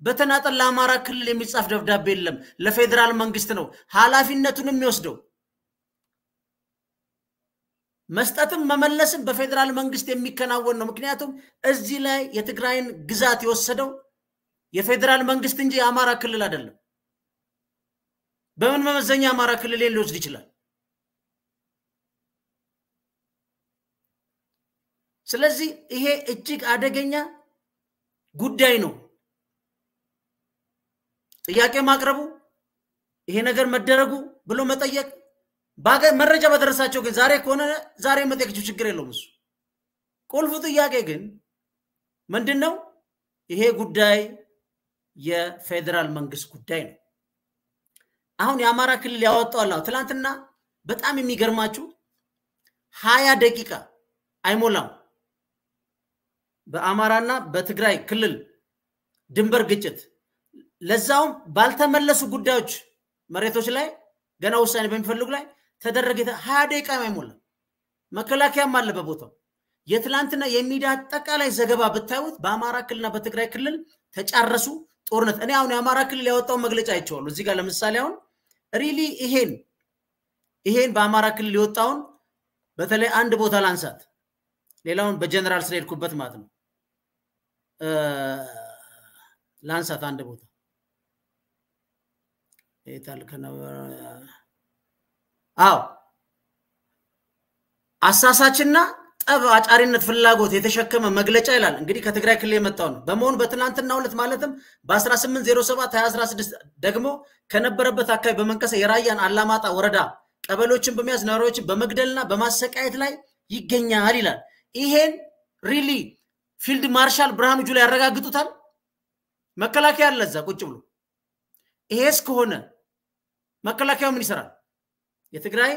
በተናጠል ለአማራ ክልል የሚጻፍ ደብዳቤ የለም። ለፌዴራል መንግስት ነው ኃላፊነቱን የሚወስደው። መስጠትም መመለስም በፌዴራል መንግስት የሚከናወን ነው። ምክንያቱም እዚህ ላይ የትግራይን ግዛት የወሰደው የፌዴራል መንግስት እንጂ የአማራ ክልል አይደለም። በምን መመዘኛ አማራ ክልል ሊወስድ ይችላል? ስለዚህ ይሄ እጅግ አደገኛ ጉዳይ ነው። ጥያቄ ማቅረቡ ይሄ ነገር መደረጉ ብሎ መጠየቅ መረጃ በደረሳቸው ግን ዛሬ ከሆነ ዛሬ መጠየቅችው ችግር የለውም። እሱ ቁልፉ ጥያቄ ግን ምንድን ነው? ይሄ ጉዳይ የፌዴራል መንግስት ጉዳይ ነው። አሁን የአማራ ክልል ያወጣው ትናንትና በጣም የሚገርማችሁ ሀያ ደቂቃ አይሞላም በአማራና በትግራይ ክልል ድንበር ግጭት ለዛውም ባልተመለሱ ጉዳዮች መሬቶች ላይ ገና ውሳኔ በሚፈልጉ ላይ ተደረገ። ሀያ ደቂቃ አይሞላም። መከላከያም አለ በቦታው። የትላንትና የሚዲያ አጠቃላይ ዘገባ ብታዩት በአማራ ክልልና በትግራይ ክልል ተጫረሱ ጦርነት። እኔ አሁን የአማራ ክልል ያወጣውን መግለጫ አይቼዋለሁ። እዚህ ጋር ለምሳሌ አሁን ሪሊ ይሄን ይሄን በአማራ ክልል የወጣውን በተለይ አንድ ቦታ ላንሳት፣ ሌላውን በጀነራል ስለሄድኩበት ማለት ነው ላንሳት አንድ ቦታ የታልከ ከነበረ አዎ አሳሳችና ጠብ አጫሪነት ፍላጎት የተሸከመ መግለጫ ይላል። እንግዲህ ከትግራይ ክልል የመጣው ነው። በመሆኑ በትናንትና ሁለት ማለትም በ1807 2016 ደግሞ ከነበረበት አካባቢ በመንቀሰ የራያን አላማጣ ወረዳ ቀበሌዎችን በመያዝ ነዋሪዎችን በመግደልና በማሰቃየት ላይ ይገኛል ይላል። ይሄን ሪሊ ፊልድ ማርሻል ብርሃኑ ጁላ ያረጋግጡታል። መከላከያ አለ እዛ ቁጭ ብሎ። ይሄስ ከሆነ መከላከያው ምን ይሰራል? የትግራይ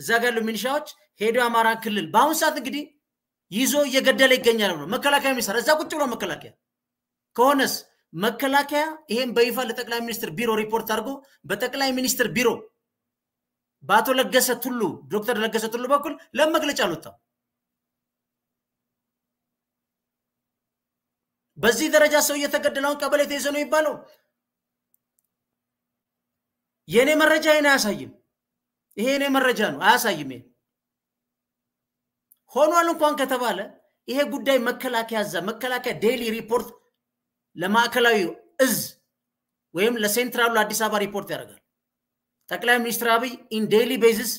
እዛ ጋር ያሉ ሚኒሻዎች ሄደው አማራ ክልል በአሁን ሰዓት እንግዲህ ይዞ እየገደለ ይገኛል ብሎ መከላከያ የሚሰራ እዛ ቁጭ ብሎ መከላከያ ከሆነስ መከላከያ ይሄን በይፋ ለጠቅላይ ሚኒስትር ቢሮ ሪፖርት አድርጎ በጠቅላይ ሚኒስትር ቢሮ በአቶ ለገሰ ቱሉ ዶክተር ለገሰ ቱሉ በኩል ለመግለጫ አልወጣም። በዚህ ደረጃ ሰው እየተገደለውን ቀበሌ ተይዘ ነው የሚባለው። የእኔ መረጃ ይህን አያሳይም። ይሄ የኔ መረጃ ነው፣ አያሳይም። ይሄ ሆኗል እንኳን ከተባለ ይሄ ጉዳይ መከላከያ እዛ መከላከያ ዴይሊ ሪፖርት ለማዕከላዊ እዝ ወይም ለሴንትራሉ አዲስ አበባ ሪፖርት ያደርጋል። ጠቅላይ ሚኒስትር አብይ ኢን ዴይሊ ቤዚስ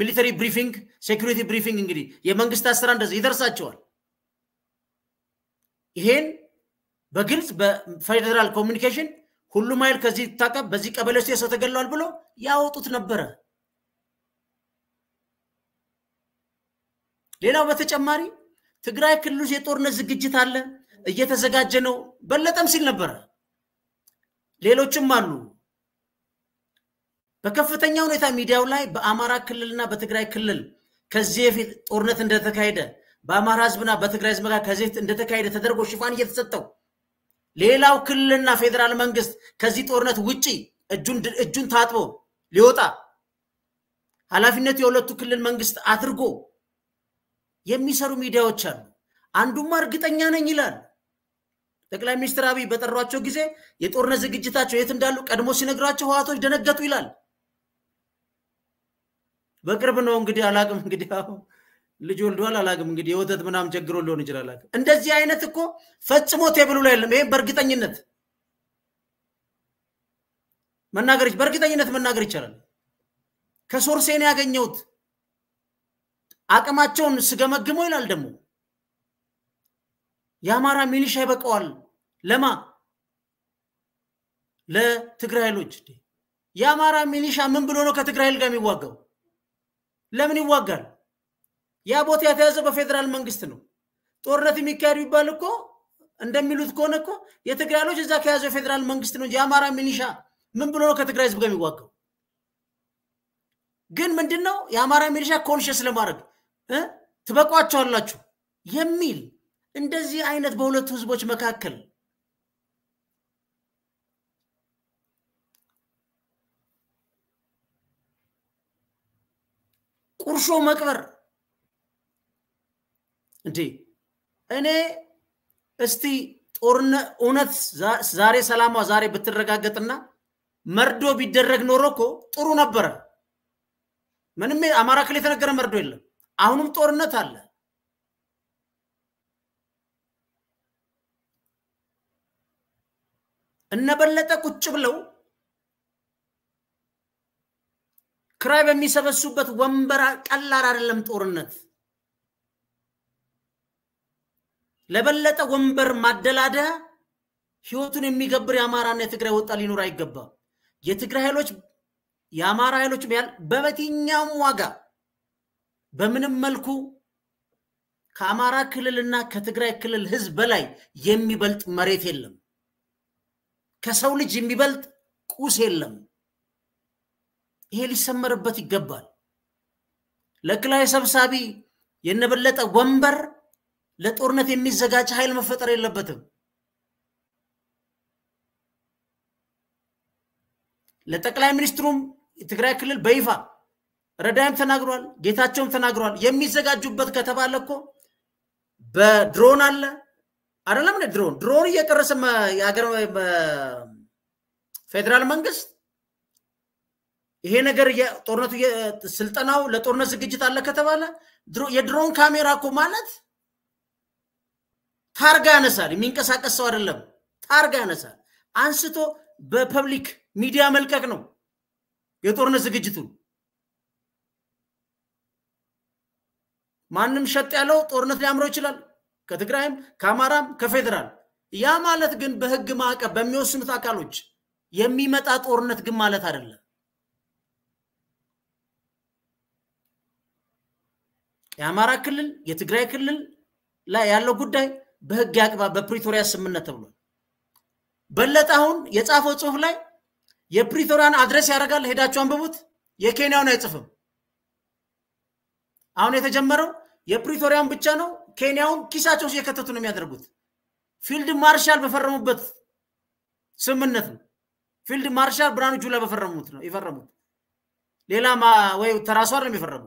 ሚሊተሪ ብሪፊንግ፣ ሴኩሪቲ ብሪፊንግ እንግዲህ የመንግስት አስራ እንደዚህ ይደርሳቸዋል። ይሄን በግልጽ በፌዴራል ኮሚኒኬሽን ሁሉም ኃይል ከዚህ ይታቀብ፣ በዚህ ቀበሌ ውስጥ የሰው ተገለዋል ብሎ ያወጡት ነበረ። ሌላው በተጨማሪ ትግራይ ክልል ውስጥ የጦርነት ዝግጅት አለ፣ እየተዘጋጀ ነው በለጠም ሲል ነበረ። ሌሎችም አሉ። በከፍተኛ ሁኔታ ሚዲያው ላይ በአማራ ክልልና በትግራይ ክልል ከዚህ የፊት ጦርነት እንደተካሄደ በአማራ ህዝብና በትግራይ ህዝብ ጋር ከዚህ እንደተካሄደ ተደርጎ ሽፋን እየተሰጠው ሌላው ክልልና ፌዴራል መንግስት ከዚህ ጦርነት ውጪ እጁን ታጥቦ ሊወጣ ኃላፊነት የሁለቱ ክልል መንግስት አድርጎ የሚሰሩ ሚዲያዎች አሉ። አንዱማ እርግጠኛ ነኝ ይላል። ጠቅላይ ሚኒስትር አብይ በጠሯቸው ጊዜ የጦርነት ዝግጅታቸው የት እንዳሉ ቀድሞ ሲነግራቸው ህዋቶች ደነገጡ ይላል። በቅርብ ነው እንግዲህ አላቅም እንግዲህ ልጅ ወልደዋል አላግም እንግዲህ የወተት ምናምን ቸግሮ ሊሆን ይችላል። እንደዚህ አይነት እኮ ፈጽሞ ቴብሉ ላይ የለም። ይህም በእርግጠኝነት መናገር በእርግጠኝነት መናገር ይቻላል። ከሶርሴን ያገኘሁት አቅማቸውን ስገመግመው ይላል ደግሞ የአማራ ሚሊሻ ይበቀዋል ለማ ለትግራይ ኃይሎች። የአማራ ሚሊሻ ምን ብሎ ነው ከትግራይ ኃይል ጋር የሚዋጋው? ለምን ይዋጋል? ያ ቦታ የተያዘው በፌዴራል መንግስት ነው። ጦርነት የሚካሄድ ይባል እኮ እንደሚሉት ከሆነ እኮ የትግራይ እዛ ከያዘው የፌዴራል መንግስት ነው የአማራ ሚኒሻ ምን ብሎ ነው ከትግራይ ህዝብ ጋር የሚዋጋው? ግን ምንድን ነው የአማራ ሚኒሻ ኮንሽስ ለማድረግ ትበቋቸዋላችሁ የሚል እንደዚህ አይነት በሁለቱ ህዝቦች መካከል ቁርሾ መቅበር እንዴ እኔ እስቲ ጦርነት እውነት ዛሬ ሰላሟ ዛሬ ብትረጋገጥና መርዶ ቢደረግ ኖሮ እኮ ጥሩ ነበረ። ምንም አማራ ክልል የተነገረ መርዶ የለም። አሁንም ጦርነት አለ። እነበለጠ ቁጭ ብለው ክራይ በሚሰበሱበት ወንበር ቀላል አይደለም ጦርነት። ለበለጠ ወንበር ማደላደያ ህይወቱን የሚገብር የአማራና የትግራይ ወጣት ሊኖር አይገባም። የትግራይ ኃይሎች የአማራ ኃይሎች ያል በበትኛውም ዋጋ በምንም መልኩ ከአማራ ክልልና ከትግራይ ክልል ህዝብ በላይ የሚበልጥ መሬት የለም። ከሰው ልጅ የሚበልጥ ቁስ የለም። ይሄ ሊሰመርበት ይገባል። ለክላይ ሰብሳቢ የነበለጠ ወንበር ለጦርነት የሚዘጋጅ ኃይል መፈጠር የለበትም። ለጠቅላይ ሚኒስትሩም የትግራይ ክልል በይፋ ረዳይም ተናግሯል፣ ጌታቸውም ተናግሯል። የሚዘጋጁበት ከተባለ እኮ በድሮን አለ አይደለም ድሮን ድሮን እየቀረሰ የሀገር ፌዴራል መንግስት ይሄ ነገር ጦርነቱ ስልጠናው ለጦርነት ዝግጅት አለ ከተባለ የድሮን ካሜራ እኮ ማለት ታርጋ ያነሳል። የሚንቀሳቀስ ሰው አይደለም። ታርጋ ያነሳል። አንስቶ በፐብሊክ ሚዲያ መልቀቅ ነው የጦርነት ዝግጅቱን። ማንም ሸጥ ያለው ጦርነት ሊያምረው ይችላል። ከትግራይም፣ ከአማራም፣ ከፌዴራል። ያ ማለት ግን በህግ ማዕቀብ በሚወስኑት አካሎች የሚመጣ ጦርነት ግን ማለት አይደለም። የአማራ ክልል የትግራይ ክልል ላይ ያለው ጉዳይ በህግ አግባብ በፕሪቶሪያ ስምምነት ተብሏል። በለጠ አሁን የጻፈው ጽሁፍ ላይ የፕሪቶሪያን አድረስ ያደርጋል። ሄዳችሁ አንብቡት። የኬንያውን አይጽፍም። አሁን የተጀመረው የፕሪቶሪያን ብቻ ነው። ኬንያውን ኪሳቸው እየከተቱ ነው የሚያደርጉት። ፊልድ ማርሻል በፈረሙበት ስምምነት ነው። ፊልድ ማርሻል ብርሃኑ ጁላ በፈረሙት ነው የፈረሙት። ሌላ ወይ ተራሷ ነው የሚፈረሙ።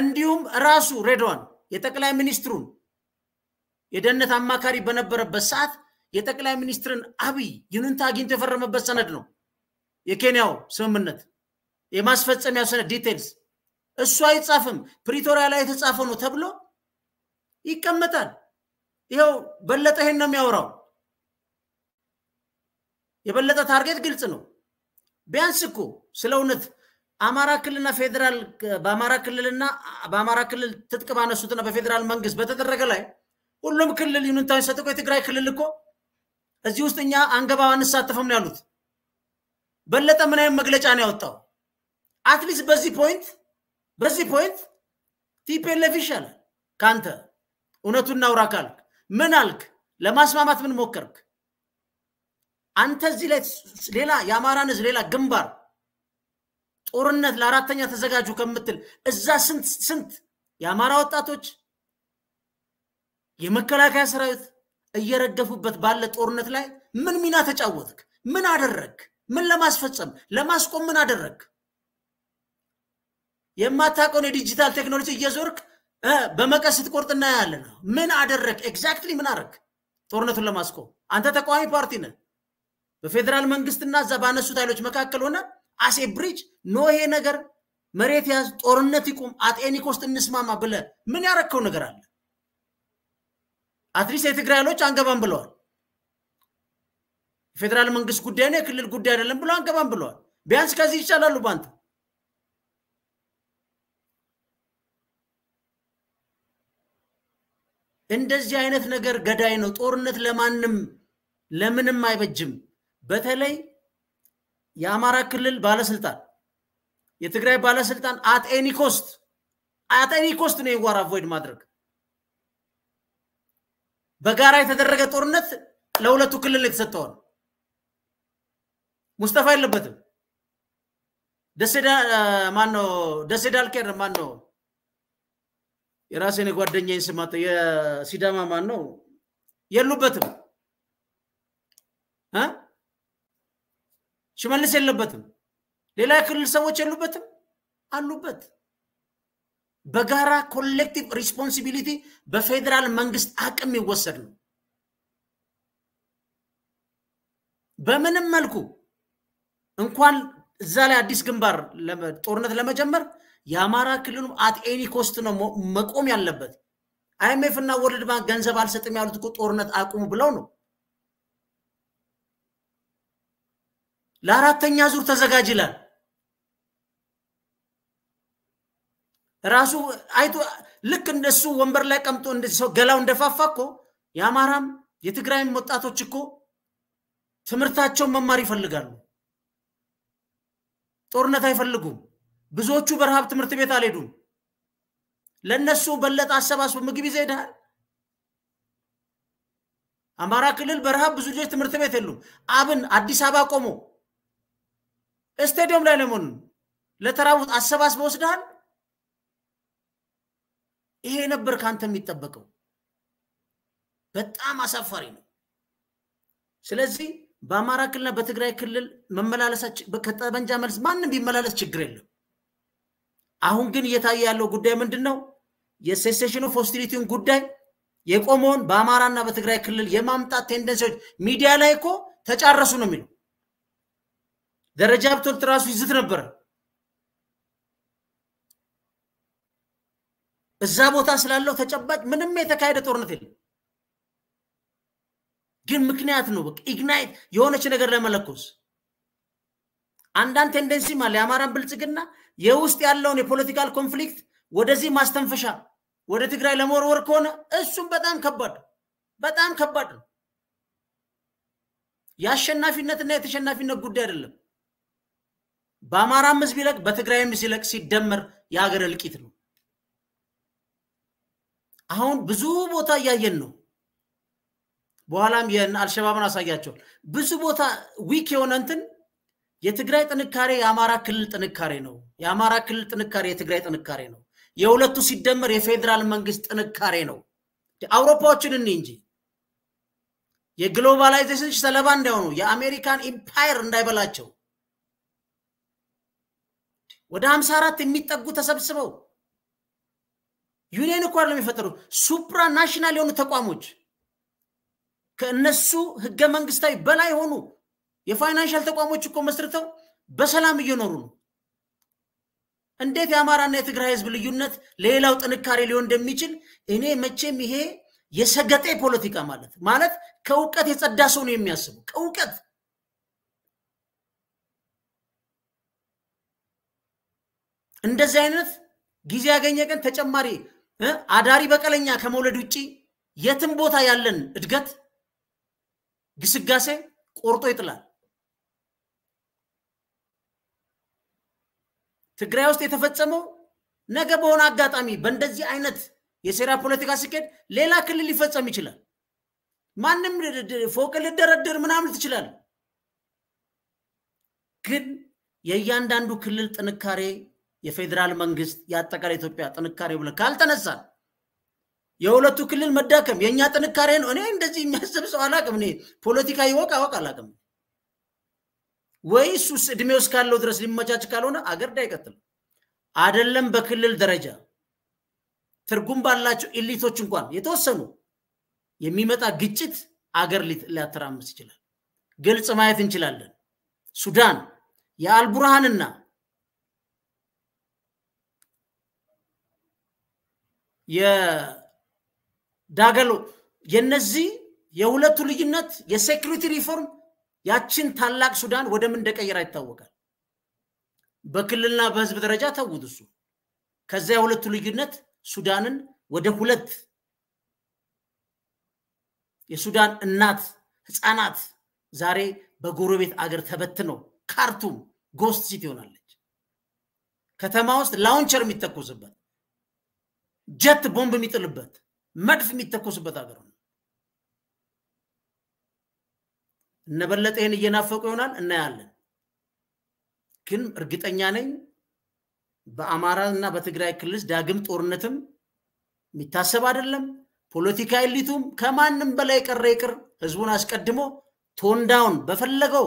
እንዲሁም ራሱ ሬድዋን የጠቅላይ ሚኒስትሩን የደህንነት አማካሪ በነበረበት ሰዓት የጠቅላይ ሚኒስትርን አብይ ይሁንታ አግኝቶ የፈረመበት ሰነድ ነው። የኬንያው ስምምነት የማስፈጸሚያ ሰነድ ዲቴልስ እሱ አይጻፍም፣ ፕሪቶሪያ ላይ የተጻፈ ነው ተብሎ ይቀመጣል። ይኸው በለጠ ይሄን ነው የሚያወራው። የበለጠ ታርጌት ግልጽ ነው። ቢያንስ እኮ ስለ እውነት አማራ ክልልና ፌዴራል በአማራ ክልልና በአማራ ክልል ትጥቅ ባነሱትና በፌዴራል መንግስት በተደረገ ላይ ሁሉም ክልል ይሁንታ ሰጥ እኮ የትግራይ ክልል እኮ እዚህ ውስጥ እኛ አንገባ አንሳተፍም ነው ያሉት። በለጠ ምን አይነት መግለጫ ነው ያወጣው? አትሊስት በዚህ ፖይንት በዚህ ፖይንት ቲፒኤልኤፍ ይሻላል ከአንተ። እውነቱን እናውራ ካልክ ምን አልክ? ለማስማማት ምን ሞከርክ? አንተ እዚህ ላይ ሌላ የአማራን ህዝብ ሌላ ግንባር ጦርነት ለአራተኛ ተዘጋጁ ከምትል እዛ ስንት ስንት የአማራ ወጣቶች የመከላከያ ሰራዊት እየረገፉበት ባለ ጦርነት ላይ ምን ሚና ተጫወትክ? ምን አደረግ? ምን ለማስፈጸም ለማስቆም ምን አደረግ? የማታውቀውን የዲጂታል ቴክኖሎጂ እየዞርክ በመቀስ ስትቆርጥና ያለ ነው። ምን አደረግ? ኤግዛክትሊ ምን አረግ? ጦርነቱን ለማስቆም አንተ ተቃዋሚ ፓርቲ ነህ። በፌዴራል መንግስትና እዛ ባነሱት ኃይሎች መካከል ሆነ አሴ ብሪጅ ኖ ይሄ ነገር መሬት ያዝ፣ ጦርነት ይቁም፣ አጤኒኮስት እንስማማ ብለ ምን ያረግከው ነገር አለ? አትሊስት የትግራይ ኃይሎች አንገባም ብለዋል። የፌዴራል መንግስት ጉዳይ ነው፣ የክልል ጉዳይ አይደለም ብሎ አንገባም ብለዋል። ቢያንስ ከዚህ ይቻላሉ ባንተ እንደዚህ አይነት ነገር ገዳይ ነው። ጦርነት ለማንም ለምንም አይበጅም። በተለይ የአማራ ክልል ባለስልጣን፣ የትግራይ ባለስልጣን አት ኤኒ ኮስት አት ኤኒ ኮስት ነው ይዋር አቮይድ ማድረግ በጋራ የተደረገ ጦርነት ለሁለቱ ክልል የተሰጠው ነው። ሙስጠፋ የለበትም። ማነው ደሴ ዳልኬር ማነው? የራሴን የጓደኛዬን ስማ የሲዳማ ማን ነው? የሉበትም። ሽመልስ የለበትም። ሌላ የክልል ሰዎች የሉበትም፣ አሉበት። በጋራ ኮሌክቲቭ ሪስፖንሲቢሊቲ በፌዴራል መንግስት አቅም ይወሰድ ነው። በምንም መልኩ እንኳን እዛ ላይ አዲስ ግንባር ጦርነት ለመጀመር የአማራ ክልሉ አት ኤኒ ኮስት ነው መቆም ያለበት። አይኤምኤፍ እና ወርልድ ባንክ ገንዘብ አልሰጥም ያሉት እኮ ጦርነት አቁሙ ብለው ነው። ለአራተኛ ዙር ተዘጋጅ ይላል። ራሱ አይቶ ልክ እንደሱ ወንበር ላይ ቀምጦ እንደ ሰው ገላው እንደፋፋ እኮ የአማራም የትግራይም ወጣቶች እኮ ትምህርታቸውን መማር ይፈልጋሉ። ጦርነት አይፈልጉም። ብዙዎቹ በረሃብ ትምህርት ቤት አልሄዱም። ለእነሱ በለጠ አሰባስቦ ምግብ ይዘህ አማራ ክልል በረሃብ ብዙ ልጆች ትምህርት ቤት የሉም። አብን አዲስ አበባ ቆሞ ስቴዲየም ላይ ለመሆኑ ለተራቡት አሰባስበ ወስደሃል። ይሄ ነበር ከአንተ የሚጠበቀው። በጣም አሳፋሪ ነው። ስለዚህ በአማራ ክልልና በትግራይ ክልል መመላለሳችን ከጠመንጃ መልስ ማንም ቢመላለስ ችግር የለም። አሁን ግን እየታየ ያለው ጉዳይ ምንድን ነው? የሴሴሽን ኦፍ ጉዳይ የቆመውን በአማራና በትግራይ ክልል የማምጣት ቴንደንሲዎች ሚዲያ ላይ እኮ ተጫረሱ ነው የሚለው። ደረጃ ብቶልት ራሱ ይዝት ነበረ። እዛ ቦታ ስላለው ተጨባጭ ምንም የተካሄደ ጦርነት የለም። ግን ምክንያት ነው። በቃ ኢግናይት የሆነች ነገር ለመለኮስ አንዳንድ ቴንደንሲ አለ። የአማራን ብልጽግና የውስጥ ያለውን የፖለቲካል ኮንፍሊክት ወደዚህ ማስተንፈሻ ወደ ትግራይ ለመወርወር ከሆነ እሱም በጣም ከባድ በጣም ከባድ ነው። የአሸናፊነትና የተሸናፊነት ጉዳይ አይደለም። በአማራም ህዝብ ይለቅ በትግራይም ሲለቅ ሲደመር የሀገር እልቂት ነው። አሁን ብዙ ቦታ እያየን ነው። በኋላም አልሸባብን አሳያቸዋል። ብዙ ቦታ ዊክ የሆነ እንትን የትግራይ ጥንካሬ የአማራ ክልል ጥንካሬ ነው። የአማራ ክልል ጥንካሬ የትግራይ ጥንካሬ ነው። የሁለቱ ሲደመር የፌዴራል መንግስት ጥንካሬ ነው። አውሮፓዎችን እኒ እንጂ የግሎባላይዜሽን ሰለባ እንዳይሆኑ የአሜሪካን ኢምፓየር እንዳይበላቸው ወደ አራት የሚጠጉ ተሰብስበው ዩኒየን እኮ አይደለም የፈጠሩ ሱፕራ ናሽናል የሆኑ ተቋሞች ከእነሱ ህገ መንግስታዊ በላይ የሆኑ የፋይናንሻል ተቋሞች እኮ መስርተው በሰላም እየኖሩ ነው። እንዴት የአማራና የትግራይ ህዝብ ልዩነት ሌላው ጥንካሬ ሊሆን እንደሚችል እኔ መቼም ይሄ የሰገጤ ፖለቲካ ማለት ማለት ከእውቀት የጸዳ ሰው ነው የሚያስቡ ከእውቀት እንደዚህ አይነት ጊዜ ያገኘ ቀን ተጨማሪ አዳሪ በቀለኛ ከመውለድ ውጭ የትም ቦታ ያለን እድገት ግስጋሴ ቆርጦ ይጥላል። ትግራይ ውስጥ የተፈጸመው ነገ በሆነ አጋጣሚ በእንደዚህ አይነት የሴራ ፖለቲካ ሲካሄድ ሌላ ክልል ሊፈጸም ይችላል። ማንም ፎቅ ልደረድር ምናምን ትችላል። ግን የእያንዳንዱ ክልል ጥንካሬ የፌዴራል መንግስት የአጠቃላይ ኢትዮጵያ ጥንካሬ ብለን ካልተነሳን የሁለቱ ክልል መዳከም የእኛ ጥንካሬ ነው። እኔ እንደዚህ የሚያስብ ሰው አላቅም። እኔ ፖለቲካ ይወቅ አወቅ አላቅም። ወይ እሱስ እድሜ ውስጥ ካለው ድረስ ሊመቻች ካልሆነ አገር ዳ አይቀጥልም። አደለም በክልል ደረጃ ትርጉም ባላቸው ኢሊቶች እንኳን የተወሰኑ የሚመጣ ግጭት አገር ሊያተራምስ ይችላል። ግልጽ ማየት እንችላለን። ሱዳን የአልቡርሃንና የዳገሎ የነዚህ የሁለቱ ልዩነት የሴኩሪቲ ሪፎርም ያችን ታላቅ ሱዳን ወደ ምን እንደቀየራ ይታወቃል። በክልልና በህዝብ ደረጃ ተውት እሱ። ከዚያ የሁለቱ ልዩነት ሱዳንን ወደ ሁለት የሱዳን እናት ህፃናት ዛሬ በጎረቤት አገር ተበትነው ካርቱም ጎስት ሲቲ ይሆናለች። ከተማ ውስጥ ላውንቸር የሚተኮስበት ጀት ቦምብ የሚጥልበት መድፍ የሚተኮስበት ሀገር ነው። እነበለጠ ይህን እየናፈቁ ይሆናል እናያለን። ግን እርግጠኛ ነኝ በአማራ እና በትግራይ ክልል ዳግም ጦርነትም የሚታሰብ አይደለም። ፖለቲካ ኤሊቱም ከማንም በላይ ቀረ ይቅር ህዝቡን አስቀድሞ ቶንዳውን በፈለገው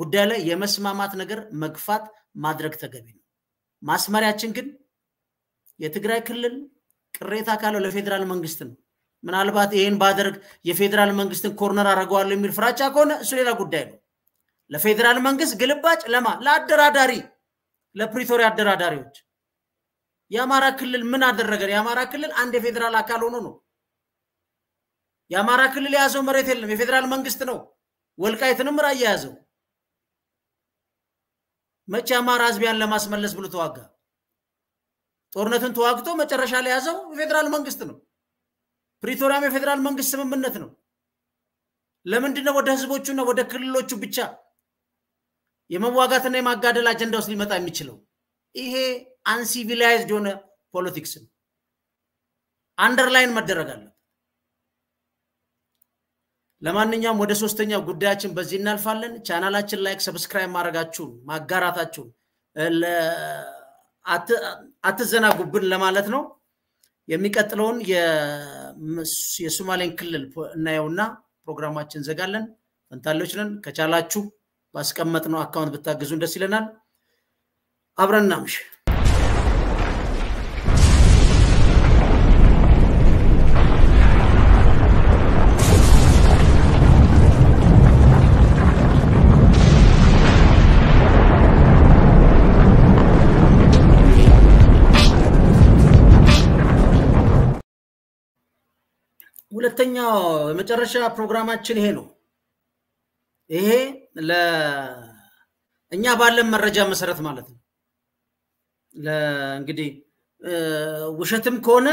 ጉዳይ ላይ የመስማማት ነገር መግፋት ማድረግ ተገቢ ነው። ማስመሪያችን ግን የትግራይ ክልል ቅሬታ ካለው ለፌዴራል መንግስት ነው። ምናልባት ይህን ባደርግ የፌዴራል መንግስትን ኮርነር አደርገዋለሁ የሚል ፍራቻ ከሆነ እሱ ሌላ ጉዳይ ነው። ለፌዴራል መንግስት ግልባጭ ለማ ለአደራዳሪ ለፕሪቶሪያ አደራዳሪዎች የአማራ ክልል ምን አደረገን? የአማራ ክልል አንድ የፌዴራል አካል ሆኖ ነው። የአማራ ክልል የያዘው መሬት የለም፣ የፌዴራል መንግስት ነው። ወልቃይትንም ራያ የያዘው መቼ አማራ ህዝቢያን ለማስመለስ ብሎ ተዋጋ? ጦርነትን ተዋግቶ መጨረሻ ላይ ያዘው የፌዴራል መንግስት ነው። ፕሪቶሪያም የፌዴራል መንግስት ስምምነት ነው። ለምንድነው ነው ወደ ህዝቦቹና ወደ ክልሎቹ ብቻ የመዋጋትና የማጋደል አጀንዳ ውስጥ ሊመጣ የሚችለው? ይሄ አንሲቪላይዝድ የሆነ ፖለቲክስ ነው። አንደርላይን መደረግ አለበት። ለማንኛውም ወደ ሶስተኛው ጉዳያችን በዚህ እናልፋለን። ቻናላችን ላይክ፣ ሰብስክራይብ ማድረጋችሁን ማጋራታችሁን አትዘናጉብን ለማለት ነው። የሚቀጥለውን የሶማሌን ክልል እናየውና ፕሮግራማችን ዘጋለን። ፈንታሌዎች ነን። ከቻላችሁ ባስቀመጥነው አካውንት ብታግዙን ደስ ይለናል። አብረን እናምሽ። ሁለተኛው የመጨረሻ ፕሮግራማችን ይሄ ነው። ይሄ እኛ ባለን መረጃ መሰረት ማለት ነው። እንግዲህ ውሸትም ከሆነ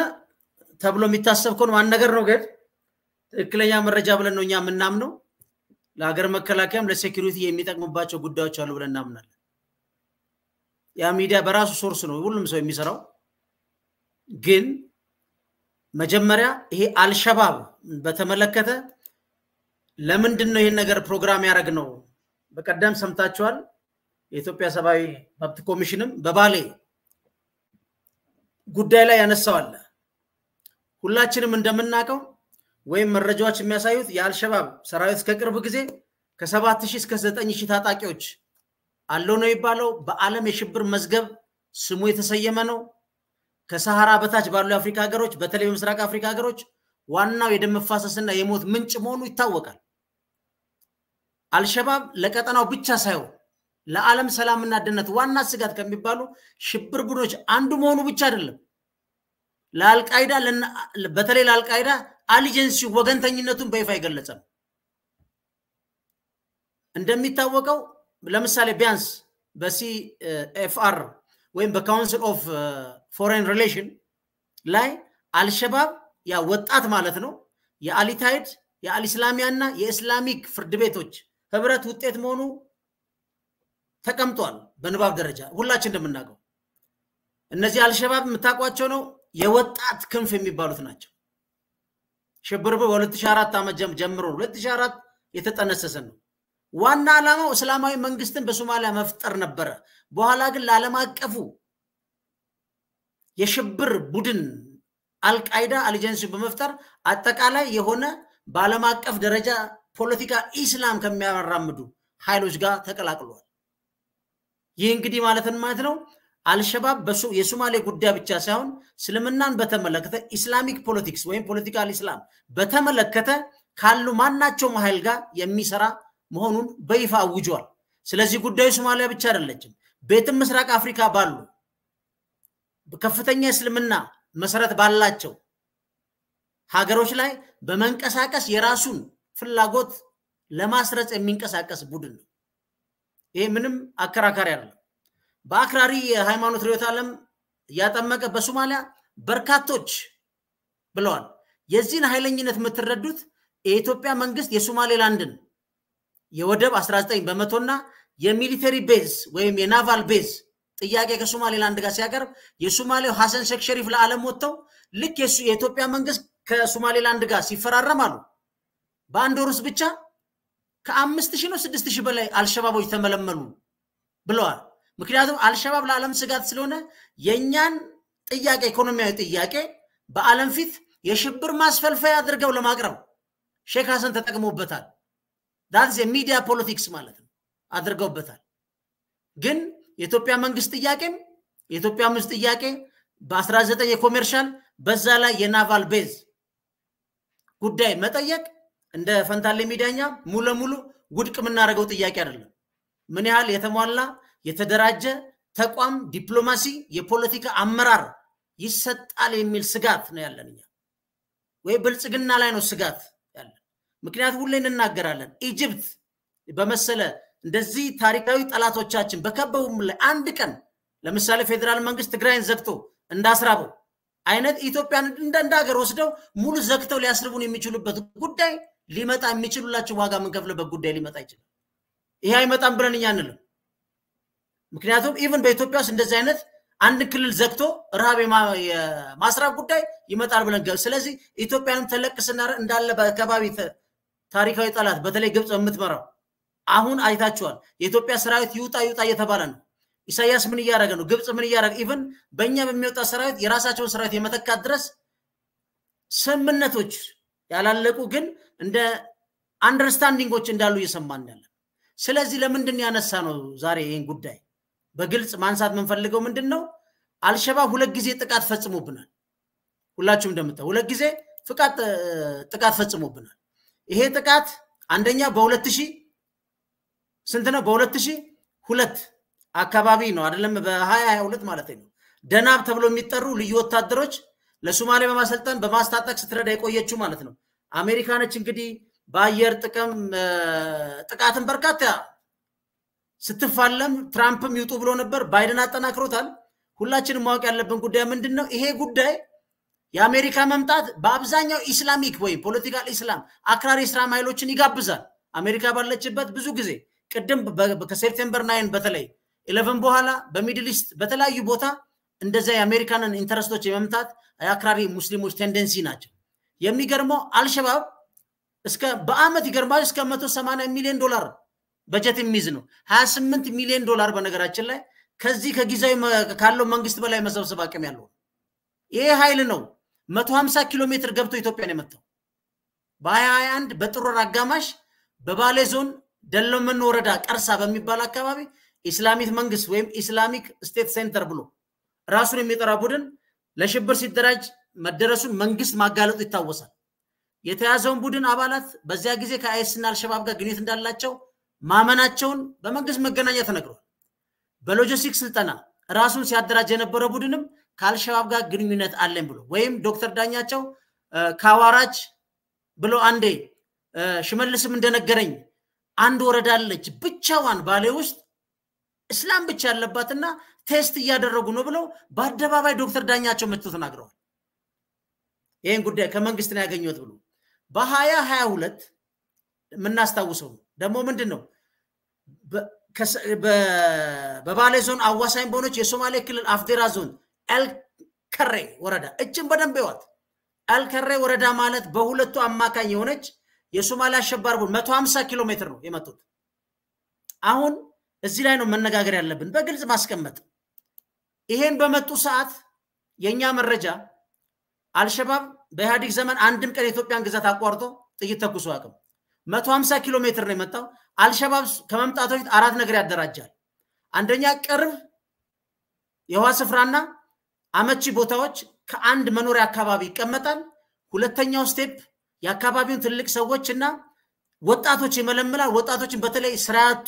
ተብሎ የሚታሰብ ከሆነ ማን ነገር ነው ግን ትክክለኛ መረጃ ብለን ነው እኛ የምናምነው። ለሀገር መከላከያም ለሴኪሪቲ የሚጠቅሙባቸው ጉዳዮች አሉ ብለን እናምናለን። ያ ሚዲያ በራሱ ሶርስ ነው ሁሉም ሰው የሚሰራው ግን መጀመሪያ ይሄ አልሸባብ በተመለከተ ለምንድን ነው ይህን ነገር ፕሮግራም ያደረግ ነው? በቀደም ሰምታችኋል። የኢትዮጵያ ሰብአዊ መብት ኮሚሽንም በባሌ ጉዳይ ላይ ያነሳዋል። ሁላችንም እንደምናውቀው ወይም መረጃዎች የሚያሳዩት የአልሸባብ ሰራዊት ከቅርብ ጊዜ ከሰባት ሺህ እስከ ዘጠኝ ሺህ ታጣቂዎች አለው ነው የሚባለው። በዓለም የሽብር መዝገብ ስሙ የተሰየመ ነው። ከሰሃራ በታች ባሉ የአፍሪካ ሀገሮች በተለይ በምስራቅ አፍሪካ ሀገሮች ዋናው የደም መፋሰስና የሞት ምንጭ መሆኑ ይታወቃል። አልሸባብ ለቀጠናው ብቻ ሳይሆን ለዓለም ሰላምና ደህንነት ዋና ስጋት ከሚባሉ ሽብር ቡድኖች አንዱ መሆኑ ብቻ አይደለም፣ ለአልቃይዳ በተለይ ለአልቃይዳ አሊጀንሲ ወገንተኝነቱን በይፋ የገለጸ ነው። እንደሚታወቀው ለምሳሌ ቢያንስ በሲኤፍአር ወይም በካውንስል ኦፍ ፎሬን ሪሌሽን ላይ አልሸባብ ያ ወጣት ማለት ነው የአሊታይድ የአልእስላሚያ እና የእስላሚክ ፍርድ ቤቶች ህብረት ውጤት መሆኑ ተቀምጧል። በንባብ ደረጃ ሁላችን እንደምናውቀው እነዚህ አልሸባብ የምታውቋቸው ነው የወጣት ክንፍ የሚባሉት ናቸው። ሽብር በ2004 ዓመት ጀምሮ 2004 የተጠነሰሰ ነው። ዋና ዓላማው እስላማዊ መንግስትን በሶማሊያ መፍጠር ነበረ። በኋላ ግን ለዓለም አቀፉ የሽብር ቡድን አልቃይዳ አሊጀንስ በመፍጠር አጠቃላይ የሆነ በዓለም አቀፍ ደረጃ ፖለቲካ ኢስላም ከሚያራምዱ ኃይሎች ጋር ተቀላቅሏል። ይህ እንግዲህ ማለትን ማለት ነው አልሸባብ የሶማሌ ጉዳይ ብቻ ሳይሆን እስልምናን በተመለከተ ኢስላሚክ ፖለቲክስ ወይም ፖለቲካል ኢስላም በተመለከተ ካሉ ማናቸውም ኃይል ጋር የሚሰራ መሆኑን በይፋ አውጇል። ስለዚህ ጉዳዩ ሶማሊያ ብቻ አይደለችም። ቤትም ምስራቅ አፍሪካ ባሉ ከፍተኛ እስልምና መሰረት ባላቸው ሀገሮች ላይ በመንቀሳቀስ የራሱን ፍላጎት ለማስረጽ የሚንቀሳቀስ ቡድን ነው። ይሄ ምንም አከራካሪ አይደለም። በአክራሪ የሃይማኖት ርዕዮተ ዓለም እያጠመቀ በሶማሊያ በርካቶች ብለዋል። የዚህን ኃይለኝነት የምትረዱት የኢትዮጵያ መንግስት የሶማሌላንድን የወደብ 19 በመቶና የሚሊተሪ ቤዝ ወይም የናቫል ቤዝ ጥያቄ ከሶማሌ ላንድ ጋር ሲያቀርብ የሶማሌው ሀሰን ሼክ ሸሪፍ ለዓለም ወጥተው ልክ የኢትዮጵያ መንግስት ከሶማሌ ላንድ ጋር ሲፈራረም አሉ በአንድ ወር ውስጥ ብቻ ከአምስት ሺህ ነው ስድስት ሺህ በላይ አልሸባቦች ተመለመሉ ብለዋል። ምክንያቱም አልሸባብ ለዓለም ስጋት ስለሆነ የእኛን ጥያቄ ኢኮኖሚያዊ ጥያቄ በዓለም ፊት የሽብር ማስፈልፈያ አድርገው ለማቅረብ ሼክ ሀሰን ተጠቅሞበታል። ዳትስ የሚዲያ ፖለቲክስ ማለት ነው አድርገውበታል። ግን የኢትዮጵያ መንግስት ጥያቄም የኢትዮጵያ መንግስት ጥያቄ በ19 የኮሜርሻል በዛ ላይ የናቫል ቤዝ ጉዳይ መጠየቅ እንደ ፈንታሌ ሚዲያኛ ሙሉ ለሙሉ ውድቅ የምናደርገው ጥያቄ አይደለም። ምን ያህል የተሟላ የተደራጀ ተቋም ዲፕሎማሲ፣ የፖለቲካ አመራር ይሰጣል የሚል ስጋት ነው ያለን እኛ ወይ ብልጽግና ላይ ነው ስጋት ያለን። ምክንያቱም ሁሌ እንናገራለን ኢጅፕት በመሰለ እንደዚህ ታሪካዊ ጠላቶቻችን በከበቡም ላይ አንድ ቀን ለምሳሌ ፌዴራል መንግስት ትግራይን ዘግቶ እንዳስራበው አይነት ኢትዮጵያን እንደ ሀገር ወስደው ሙሉ ዘግተው ሊያስርቡን የሚችሉበት ጉዳይ ሊመጣ የሚችሉላቸው ዋጋ የምንከፍልበት ጉዳይ ሊመጣ ይችላል። ይሄ አይመጣም ብለን እኛ አንልም። ምክንያቱም ኢቨን በኢትዮጵያ ውስጥ እንደዚህ አይነት አንድ ክልል ዘግቶ ረሃብ የማስራብ ጉዳይ ይመጣል ብለን ገ ስለዚህ ኢትዮጵያንም ተለቅስና እንዳለ በከባቢ ታሪካዊ ጠላት በተለይ ግብፅ የምትመራው አሁን አይታችኋል። የኢትዮጵያ ሰራዊት ይውጣ ይውጣ እየተባለ ነው። ኢሳያስ ምን እያደረገ ነው? ግብፅ ምን እያደረገ ኢቨን በእኛ በሚወጣ ሰራዊት የራሳቸውን ሰራዊት የመተካት ድረስ ስምምነቶች ያላለቁ ግን እንደ አንደርስታንዲንጎች እንዳሉ እየሰማ እንዳለ። ስለዚህ ለምንድን ያነሳ ነው ዛሬ ይህን ጉዳይ በግልጽ ማንሳት የምንፈልገው ምንድን ነው? አልሸባብ ሁለት ጊዜ ጥቃት ፈጽሞብናል። ሁላችሁም እንደምታ ሁለት ጊዜ ፍቃድ ጥቃት ፈጽሞብናል። ይሄ ጥቃት አንደኛ በሁለት ሺህ ስንት ነው? በሁለት ሺህ ሁለት አካባቢ ነው አይደለም? በሀያ ሀያ ሁለት ማለት ነው። ደናብ ተብሎ የሚጠሩ ልዩ ወታደሮች ለሶማሌ በማሰልጠን በማስታጠቅ ስትረዳ የቆየችው ማለት ነው። አሜሪካ ነች እንግዲህ በአየር ጥቅም ጥቃትን በርካታ ስትፋለም ትራምፕም ይውጡ ብሎ ነበር። ባይደን አጠናክሮታል። ሁላችንም ማወቅ ያለብን ጉዳይ ምንድን ነው? ይሄ ጉዳይ የአሜሪካ መምጣት በአብዛኛው ኢስላሚክ ወይም ፖለቲካል ኢስላም አክራሪ ኢስላም ኃይሎችን ይጋብዛል። አሜሪካ ባለችበት ብዙ ጊዜ ቅድም ከሴፕቴምበር ናይን በተለይ ኢለቨን በኋላ በሚድል ኢስት በተለያዩ ቦታ እንደዚያ የአሜሪካንን ኢንተረስቶች የመምታት የአክራሪ ሙስሊሞች ቴንደንሲ ናቸው። የሚገርመው አልሸባብ እስከ በአመት ይገርማል እስከ 180 ሚሊዮን ዶላር በጀት የሚይዝ ነው። 28 ሚሊዮን ዶላር በነገራችን ላይ ከዚህ ከጊዜያዊ ካለው መንግስት በላይ መሰብሰብ አቅም ያለው ይሄ ኃይል ነው 150 ኪሎ ሜትር ገብቶ ኢትዮጵያን የመታው በ 21 በጥሩር አጋማሽ በባሌ ዞን ደለመን ወረዳ ቀርሳ በሚባል አካባቢ ኢስላሚክ መንግስት ወይም ኢስላሚክ ስቴት ሴንተር ብሎ ራሱን የሚጠራ ቡድን ለሽብር ሲደራጅ መደረሱን መንግስት ማጋለጡ ይታወሳል። የተያዘውን ቡድን አባላት በዚያ ጊዜ ከአይስና አልሸባብ ጋር ግንኙነት እንዳላቸው ማመናቸውን በመንግስት መገናኛ ተነግሯል። በሎጂስቲክስ ስልጠና ራሱን ሲያደራጅ የነበረ ቡድንም ከአልሸባብ ጋር ግንኙነት አለኝ ብሎ ወይም ዶክተር ዳኛቸው ከአዋራጅ ብሎ አንዴ ሽመልስም እንደነገረኝ አንድ ወረዳ አለች ብቻዋን ባሌ ውስጥ እስላም ብቻ ያለባትና ቴስት እያደረጉ ነው ብለው በአደባባይ ዶክተር ዳኛቸው መጥተው ተናግረዋል። ይህን ጉዳይ ከመንግስት ነው ያገኘሁት ብሎ በሀያ ሀያ ሁለት የምናስታውሰው ደግሞ ምንድን ነው በባሌ ዞን አዋሳኝ በሆነች የሶማሌ ክልል አፍዴራ ዞን ኤልከሬ ወረዳ እችን በደንብ ይዋት። አልከሬ ወረዳ ማለት በሁለቱ አማካኝ የሆነች የሶማሊያ አሸባሪ ቡድን መቶ ሀምሳ ኪሎ ሜትር ነው የመጡት። አሁን እዚህ ላይ ነው መነጋገር ያለብን፣ በግልጽ ማስቀመጥ። ይሄን በመጡ ሰዓት የእኛ መረጃ አልሸባብ በኢህአዲግ ዘመን አንድም ቀን የኢትዮጵያን ግዛት አቋርጦ ጥይት ተኩሶ አቅም መቶ ሀምሳ ኪሎ ሜትር ነው የመጣው። አልሸባብ ከመምጣቱ በፊት አራት ነገር ያደራጃል። አንደኛ ቅርብ የውሃ ስፍራና አመቺ ቦታዎች ከአንድ መኖሪያ አካባቢ ይቀመጣል። ሁለተኛው ስቴፕ የአካባቢውን ትልቅ ሰዎች እና ወጣቶች ይመለምላል። ወጣቶችን በተለይ ስራ ያጡ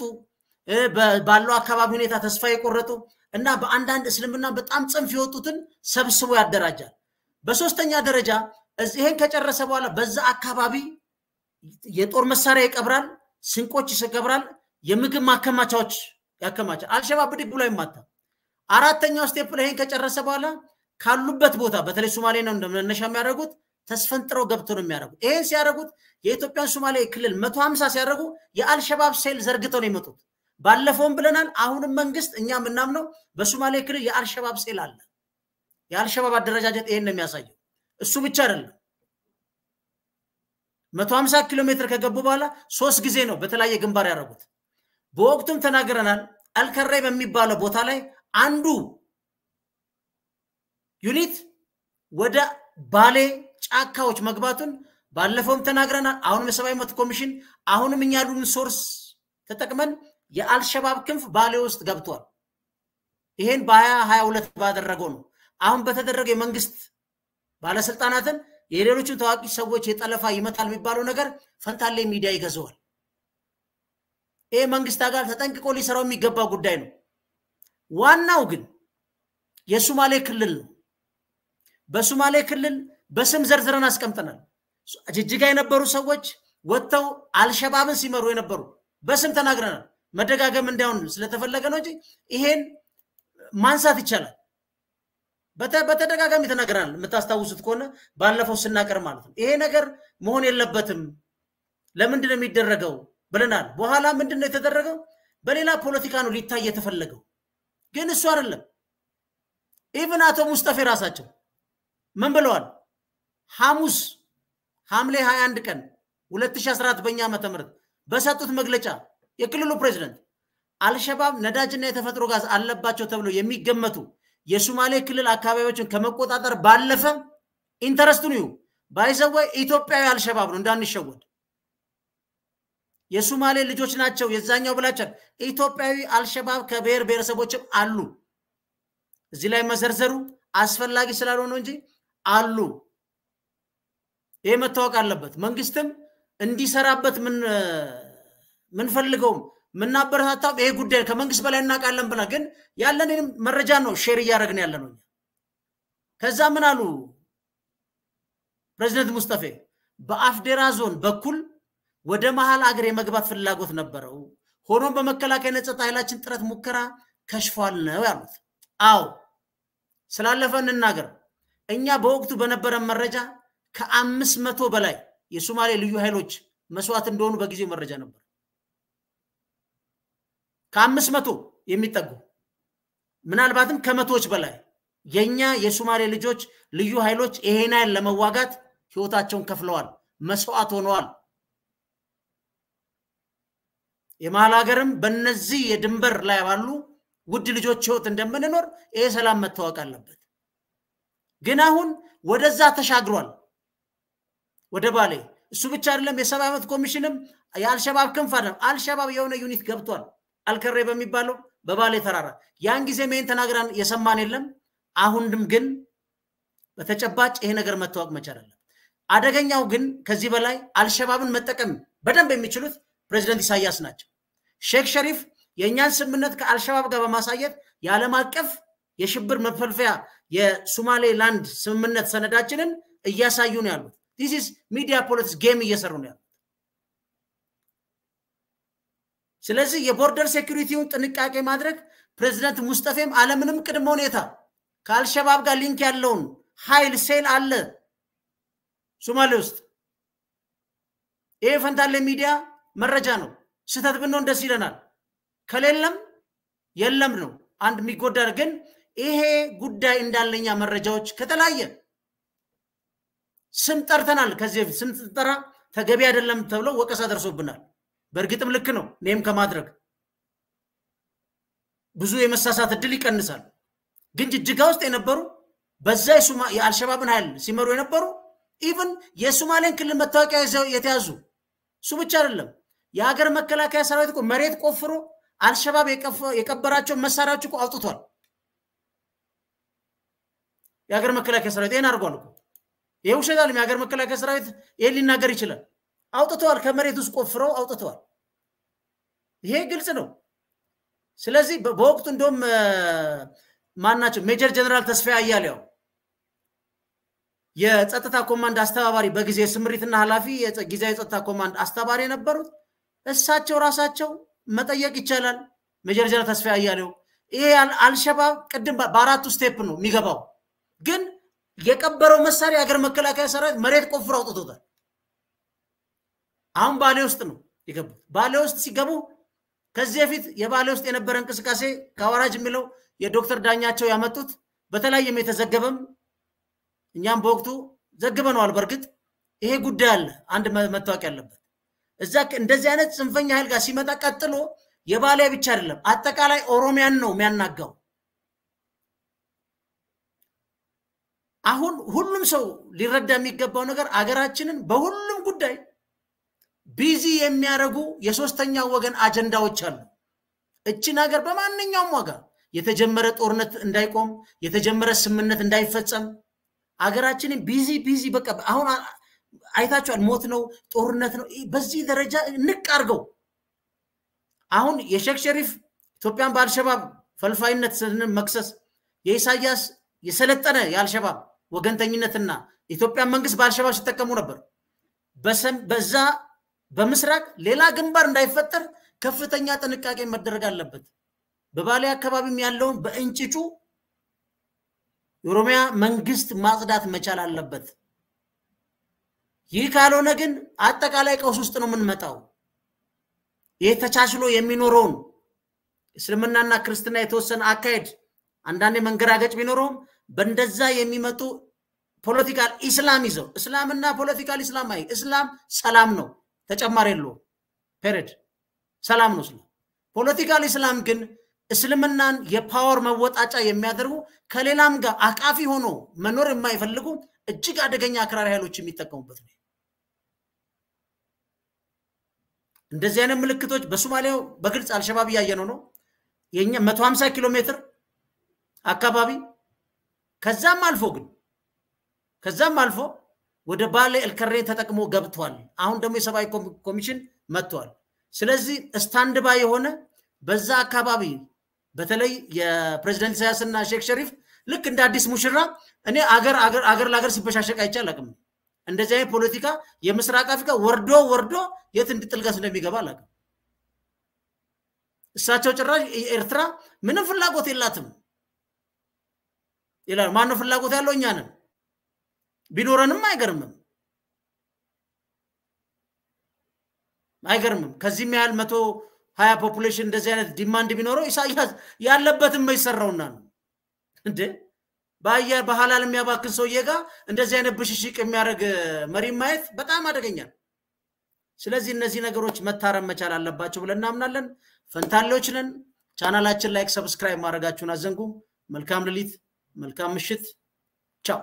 ባለው አካባቢ ሁኔታ ተስፋ የቆረጡ እና በአንዳንድ እስልምና በጣም ጽንፍ የወጡትን ሰብስቦ ያደራጃል። በሶስተኛ ደረጃ ይህን ከጨረሰ በኋላ በዛ አካባቢ የጦር መሳሪያ ይቀብራል፣ ስንቆች ይቀብራል፣ የምግብ ማከማቻዎች ያከማቻል። አልሸባብ ብድግ ብሎ አይማታ። አራተኛው ስቴፕ ላይ ከጨረሰ በኋላ ካሉበት ቦታ በተለይ ሶማሌ ነው እንደመነሻ የሚያደርጉት ተስፈንጥረው ገብተው ነው የሚያደርጉ ይህን ሲያደርጉት የኢትዮጵያን ሶማሌ ክልል መቶ ሀምሳ ሲያደርጉ የአልሸባብ ሴል ዘርግተው ነው የመጡት። ባለፈውም ብለናል፣ አሁንም መንግስት እኛ የምናምነው በሶማሌ ክልል የአልሸባብ ሴል አለ። የአልሸባብ አደረጃጀት ይሄን ነው የሚያሳየው። እሱ ብቻ አይደለም። መቶ ሀምሳ ኪሎ ሜትር ከገቡ በኋላ ሶስት ጊዜ ነው በተለያየ ግንባር ያደረጉት። በወቅቱም ተናግረናል። አልከራይ በሚባለው ቦታ ላይ አንዱ ዩኒት ወደ ባሌ ጫካዎች መግባቱን ባለፈውም ተናግረናል። አሁንም የሰብአዊ መብት ኮሚሽን አሁንም እኛ ያሉን ሶርስ ተጠቅመን የአልሸባብ ክንፍ ባሌ ውስጥ ገብቷል። ይሄን በሀያ ሀያ ሁለት ባደረገው ነው። አሁን በተደረገ የመንግስት ባለስልጣናትን የሌሎችን ታዋቂ ሰዎች የጠለፋ ይመታል የሚባለው ነገር ፈንታሌ ሚዲያ ይገዘዋል። ይህ መንግስት አጋር ተጠንቅቆ ሊሰራው የሚገባ ጉዳይ ነው። ዋናው ግን የሱማሌ ክልል ነው። በሱማሌ ክልል በስም ዘርዝረን አስቀምጠናል። ጅጅጋ የነበሩ ሰዎች ወጥተው አልሸባብን ሲመሩ የነበሩ በስም ተናግረናል። መደጋገም እንዳይሆን ስለተፈለገ ነው እንጂ ይሄን ማንሳት ይቻላል። በተደጋጋሚ ተናግረናል። የምታስታውሱት ከሆነ ባለፈው ስናቀር ማለት ነው። ይሄ ነገር መሆን የለበትም ለምንድን ነው የሚደረገው ብለናል። በኋላ ምንድን ነው የተደረገው? በሌላ ፖለቲካ ነው ሊታይ የተፈለገው፣ ግን እሱ አይደለም። ኢቭን አቶ ሙስጠፌ ራሳቸው ምን ብለዋል? ሐሙስ ሐምሌ 21 ቀን 2014 በእኛ ዓመተ ምህረት በሰጡት መግለጫ የክልሉ ፕሬዝደንት አልሸባብ ነዳጅና የተፈጥሮ ጋዝ አለባቸው ተብሎ የሚገመቱ የሱማሌ ክልል አካባቢዎችን ከመቆጣጠር ባለፈ ኢንተረስቱን ይሁ ባይዘወይ ኢትዮጵያዊ አልሸባብ ነው እንዳንሸወድ። የሱማሌ ልጆች ናቸው የዛኛው ብላቸር ኢትዮጵያዊ አልሸባብ ከብሔር ብሔረሰቦችም አሉ። እዚህ ላይ መዘርዘሩ አስፈላጊ ስላልሆነ እንጂ አሉ። ይህ መታወቅ አለበት። መንግስትም እንዲሰራበት ምንፈልገውም ምናበረታታው ይሄ ጉዳይ ከመንግስት በላይ እናውቃለን ብለ ግን ያለን መረጃ ነው ሼር እያደረግን ያለ ነው። ከዛ ምን አሉ ፕሬዚደንት ሙስጠፌ በአፍዴራ ዞን በኩል ወደ መሀል አገር የመግባት ፍላጎት ነበረው። ሆኖም በመከላከያ ነጸጥ ኃይላችን ጥረት ሙከራ ከሽፏል ነው ያሉት። አዎ ስላለፈ እንናገር። እኛ በወቅቱ በነበረን መረጃ ከአምስት መቶ በላይ የሶማሌ ልዩ ኃይሎች መስዋዕት እንደሆኑ በጊዜው መረጃ ነበር። ከአምስት መቶ የሚጠጉ ምናልባትም ከመቶዎች በላይ የኛ የሶማሌ ልጆች ልዩ ኃይሎች ይሄናይን ለመዋጋት ህይወታቸውን ከፍለዋል፣ መስዋዕት ሆነዋል። የመሀል ሀገርም በነዚህ የድንበር ላይ ባሉ ውድ ልጆች ህይወት እንደምንኖር ይሄ ሰላም መታወቅ አለበት። ግን አሁን ወደዛ ተሻግሯል። ወደ ባሌ እሱ ብቻ አይደለም። የሰባ ዓመት ኮሚሽንም የአልሸባብ ክንፍ አይደለም። አልሸባብ የሆነ ዩኒት ገብቷል። አልከሬ በሚባለው በባሌ ተራራ ያን ጊዜ ይህን ተናግራን የሰማን የለም። አሁንም ግን በተጨባጭ ይሄ ነገር መታወቅ መቻል አለ። አደገኛው ግን ከዚህ በላይ አልሸባብን መጠቀም በደንብ የሚችሉት ፕሬዚደንት ኢሳያስ ናቸው። ሼክ ሸሪፍ የእኛን ስምምነት ከአልሸባብ ጋር በማሳየት የዓለም አቀፍ የሽብር መፈልፈያ የሶማሌ ላንድ ስምምነት ሰነዳችንን እያሳዩ ነው ያሉት። ዲስ ኢዝ ሚዲያ ፖለቲክስ ጌም እየሰሩ ነው ያሉት። ስለዚህ የቦርደር ሴኩሪቲውን ጥንቃቄ ማድረግ ፕሬዚደንት ሙስጠፌም አለምንም ቅድመ ሁኔታ ከአልሸባብ ጋር ሊንክ ያለውን ኃይል ሴል አለ ሶማሌ ውስጥ። ይሄ ፈንታሌ ሚዲያ መረጃ ነው። ስህተት ብንሆን ደስ ይለናል። ከሌለም የለም ነው አንድ የሚጎዳ ግን ይሄ ጉዳይ እንዳለኛ መረጃዎች ከተለያየ ስም ጠርተናል። ከዚህ በፊት ስም ጠራ ተገቢ አይደለም ተብለው ወቀሳ ደርሶብናል። በእርግጥም ልክ ነው። እኔም ከማድረግ ብዙ የመሳሳት እድል ይቀንሳል። ግን ጅጅጋ ውስጥ የነበሩ በዛ የአልሸባብን ኃይል ሲመሩ የነበሩ ኢቭን የሶማሌን ክልል መታወቂያ የተያዙ እሱ ብቻ አይደለም። የሀገር መከላከያ ሰራዊት እኮ መሬት ቆፍሮ አልሸባብ የቀበራቸውን መሳሪያዎች እኮ አውጥቷል። የሀገር መከላከያ ሰራዊት ይህን አድርጓል እኮ ይሄ ውሸት የሀገር መከላከያ ሰራዊት ይሄን ሊናገር ይችላል። አውጥተዋል፣ ከመሬት ውስጥ ቆፍረው አውጥተዋል። ይሄ ግልጽ ነው። ስለዚህ በወቅቱ እንደውም ማናቸው ሜጀር ጀነራል ተስፋዬ አያሌው የጸጥታ ኮማንድ አስተባባሪ በጊዜ ስምሪትና ኃላፊ ጊዜያዊ የጸጥታ ኮማንድ አስተባባሪ የነበሩት እሳቸው ራሳቸው መጠየቅ ይቻላል። ሜጀር ጀነራል ተስፋዬ አያሌው ይሄ አልሸባብ ቅድም በአራቱ ስቴፕ ነው የሚገባው ግን የቀበረው መሳሪያ የሀገር መከላከያ ሰራዊት መሬት ቆፍሮ አውጥቶታል። አሁን ባሌ ውስጥ ነው የገቡት። ባሌ ውስጥ ሲገቡ ከዚህ በፊት የባሌ ውስጥ የነበረ እንቅስቃሴ ከአዋራጅ የሚለው የዶክተር ዳኛቸው ያመጡት በተለያየም የተዘገበም እኛም በወቅቱ ዘግበነዋል። በእርግጥ ይሄ ጉዳይ አለ፣ አንድ መታወቅ ያለበት እዛ እንደዚህ አይነት ጽንፈኛ ኃይል ጋር ሲመጣ ቀጥሎ የባሌ ብቻ አይደለም አጠቃላይ ኦሮሚያን ነው የሚያናጋው። አሁን ሁሉም ሰው ሊረዳ የሚገባው ነገር አገራችንን በሁሉም ጉዳይ ቢዚ የሚያደርጉ የሶስተኛ ወገን አጀንዳዎች አሉ። እችን ሀገር በማንኛውም ዋጋ የተጀመረ ጦርነት እንዳይቆም፣ የተጀመረ ስምነት እንዳይፈጸም አገራችንን ቢዚ ቢዚ በቃ አሁን አይታችኋል። ሞት ነው፣ ጦርነት ነው። በዚህ ደረጃ ንቅ አድርገው አሁን የሼክ ሸሪፍ ኢትዮጵያን በአልሸባብ ፈልፋይነት መክሰስ የኢሳያስ የሰለጠነ የአልሸባብ ወገንተኝነትና ኢትዮጵያ መንግስት በአልሸባብ ሲጠቀሙ ነበር። በዛ በምስራቅ ሌላ ግንባር እንዳይፈጠር ከፍተኛ ጥንቃቄ መደረግ አለበት። በባሌ አካባቢም ያለውን በእንጭጩ የኦሮሚያ መንግስት ማጽዳት መቻል አለበት። ይህ ካልሆነ ግን አጠቃላይ ቀውስ ውስጥ ነው የምንመጣው። ይህ ተቻችሎ የሚኖረውን እስልምናና ክርስትና የተወሰነ አካሄድ አንዳንድ መንገራገጭ ቢኖረውም በእንደዛ የሚመጡ ፖለቲካል ኢስላም ይዘው እስላምና ፖለቲካል ኢስላም አይ እስላም ሰላም ነው፣ ተጨማሪ የለው ፔሬድ ሰላም ነው። እስላም ፖለቲካል ኢስላም ግን እስልምናን የፓወር መወጣጫ የሚያደርጉ ከሌላም ጋር አቃፊ ሆኖ መኖር የማይፈልጉ እጅግ አደገኛ አክራሪ ኃይሎች የሚጠቀሙበት ነው። እንደዚህ አይነት ምልክቶች በሶማሌው በግልጽ አልሸባብ እያየነው ነው። የኛ መቶ ሀምሳ ኪሎ ሜትር አካባቢ ከዛም አልፎ ግን ከዛም አልፎ ወደ ባሌ እልከሬ ተጠቅሞ ገብቷል። አሁን ደግሞ የሰብአዊ ኮሚሽን መጥቷል። ስለዚህ ስታንድ ባይ የሆነ በዛ አካባቢ በተለይ የፕሬዚደንት ኢሳያስ እና ሼክ ሸሪፍ ልክ እንደ አዲስ ሙሽራ እኔ አገር አገር ለአገር ሲበሻሸቅ አይቼ አላውቅም። እንደዚህ አይነት ፖለቲካ የምስራቅ አፍሪካ ወርዶ ወርዶ የት እንድጥልቀት እንደሚገባ አላውቅም። እሳቸው ጭራሽ ኤርትራ ምንም ፍላጎት የላትም። ይላል። ማነው ፍላጎት ያለው? እኛ ነን። ቢኖረንም አይገርምም አይገርምም። ከዚህም ያህል መቶ ሀያ ፖፑሌሽን እንደዚህ አይነት ዲማንድ ቢኖረው ኢሳያስ ያለበትም ይሰራውና ነው እንዴ? በአየር በሀላል የሚያባክን ሰውዬ ጋር እንደዚህ አይነት ብሽሽቅ የሚያደርግ መሪ ማየት በጣም አደገኛል። ስለዚህ እነዚህ ነገሮች መታረም መቻል አለባቸው ብለን እናምናለን። ፈንታሌዎች ነን። ቻናላችን ላይክ፣ ሰብስክራይብ ማድረጋችሁን አዘንጉ። መልካም ሌሊት። መልካም ምሽት። ቻው።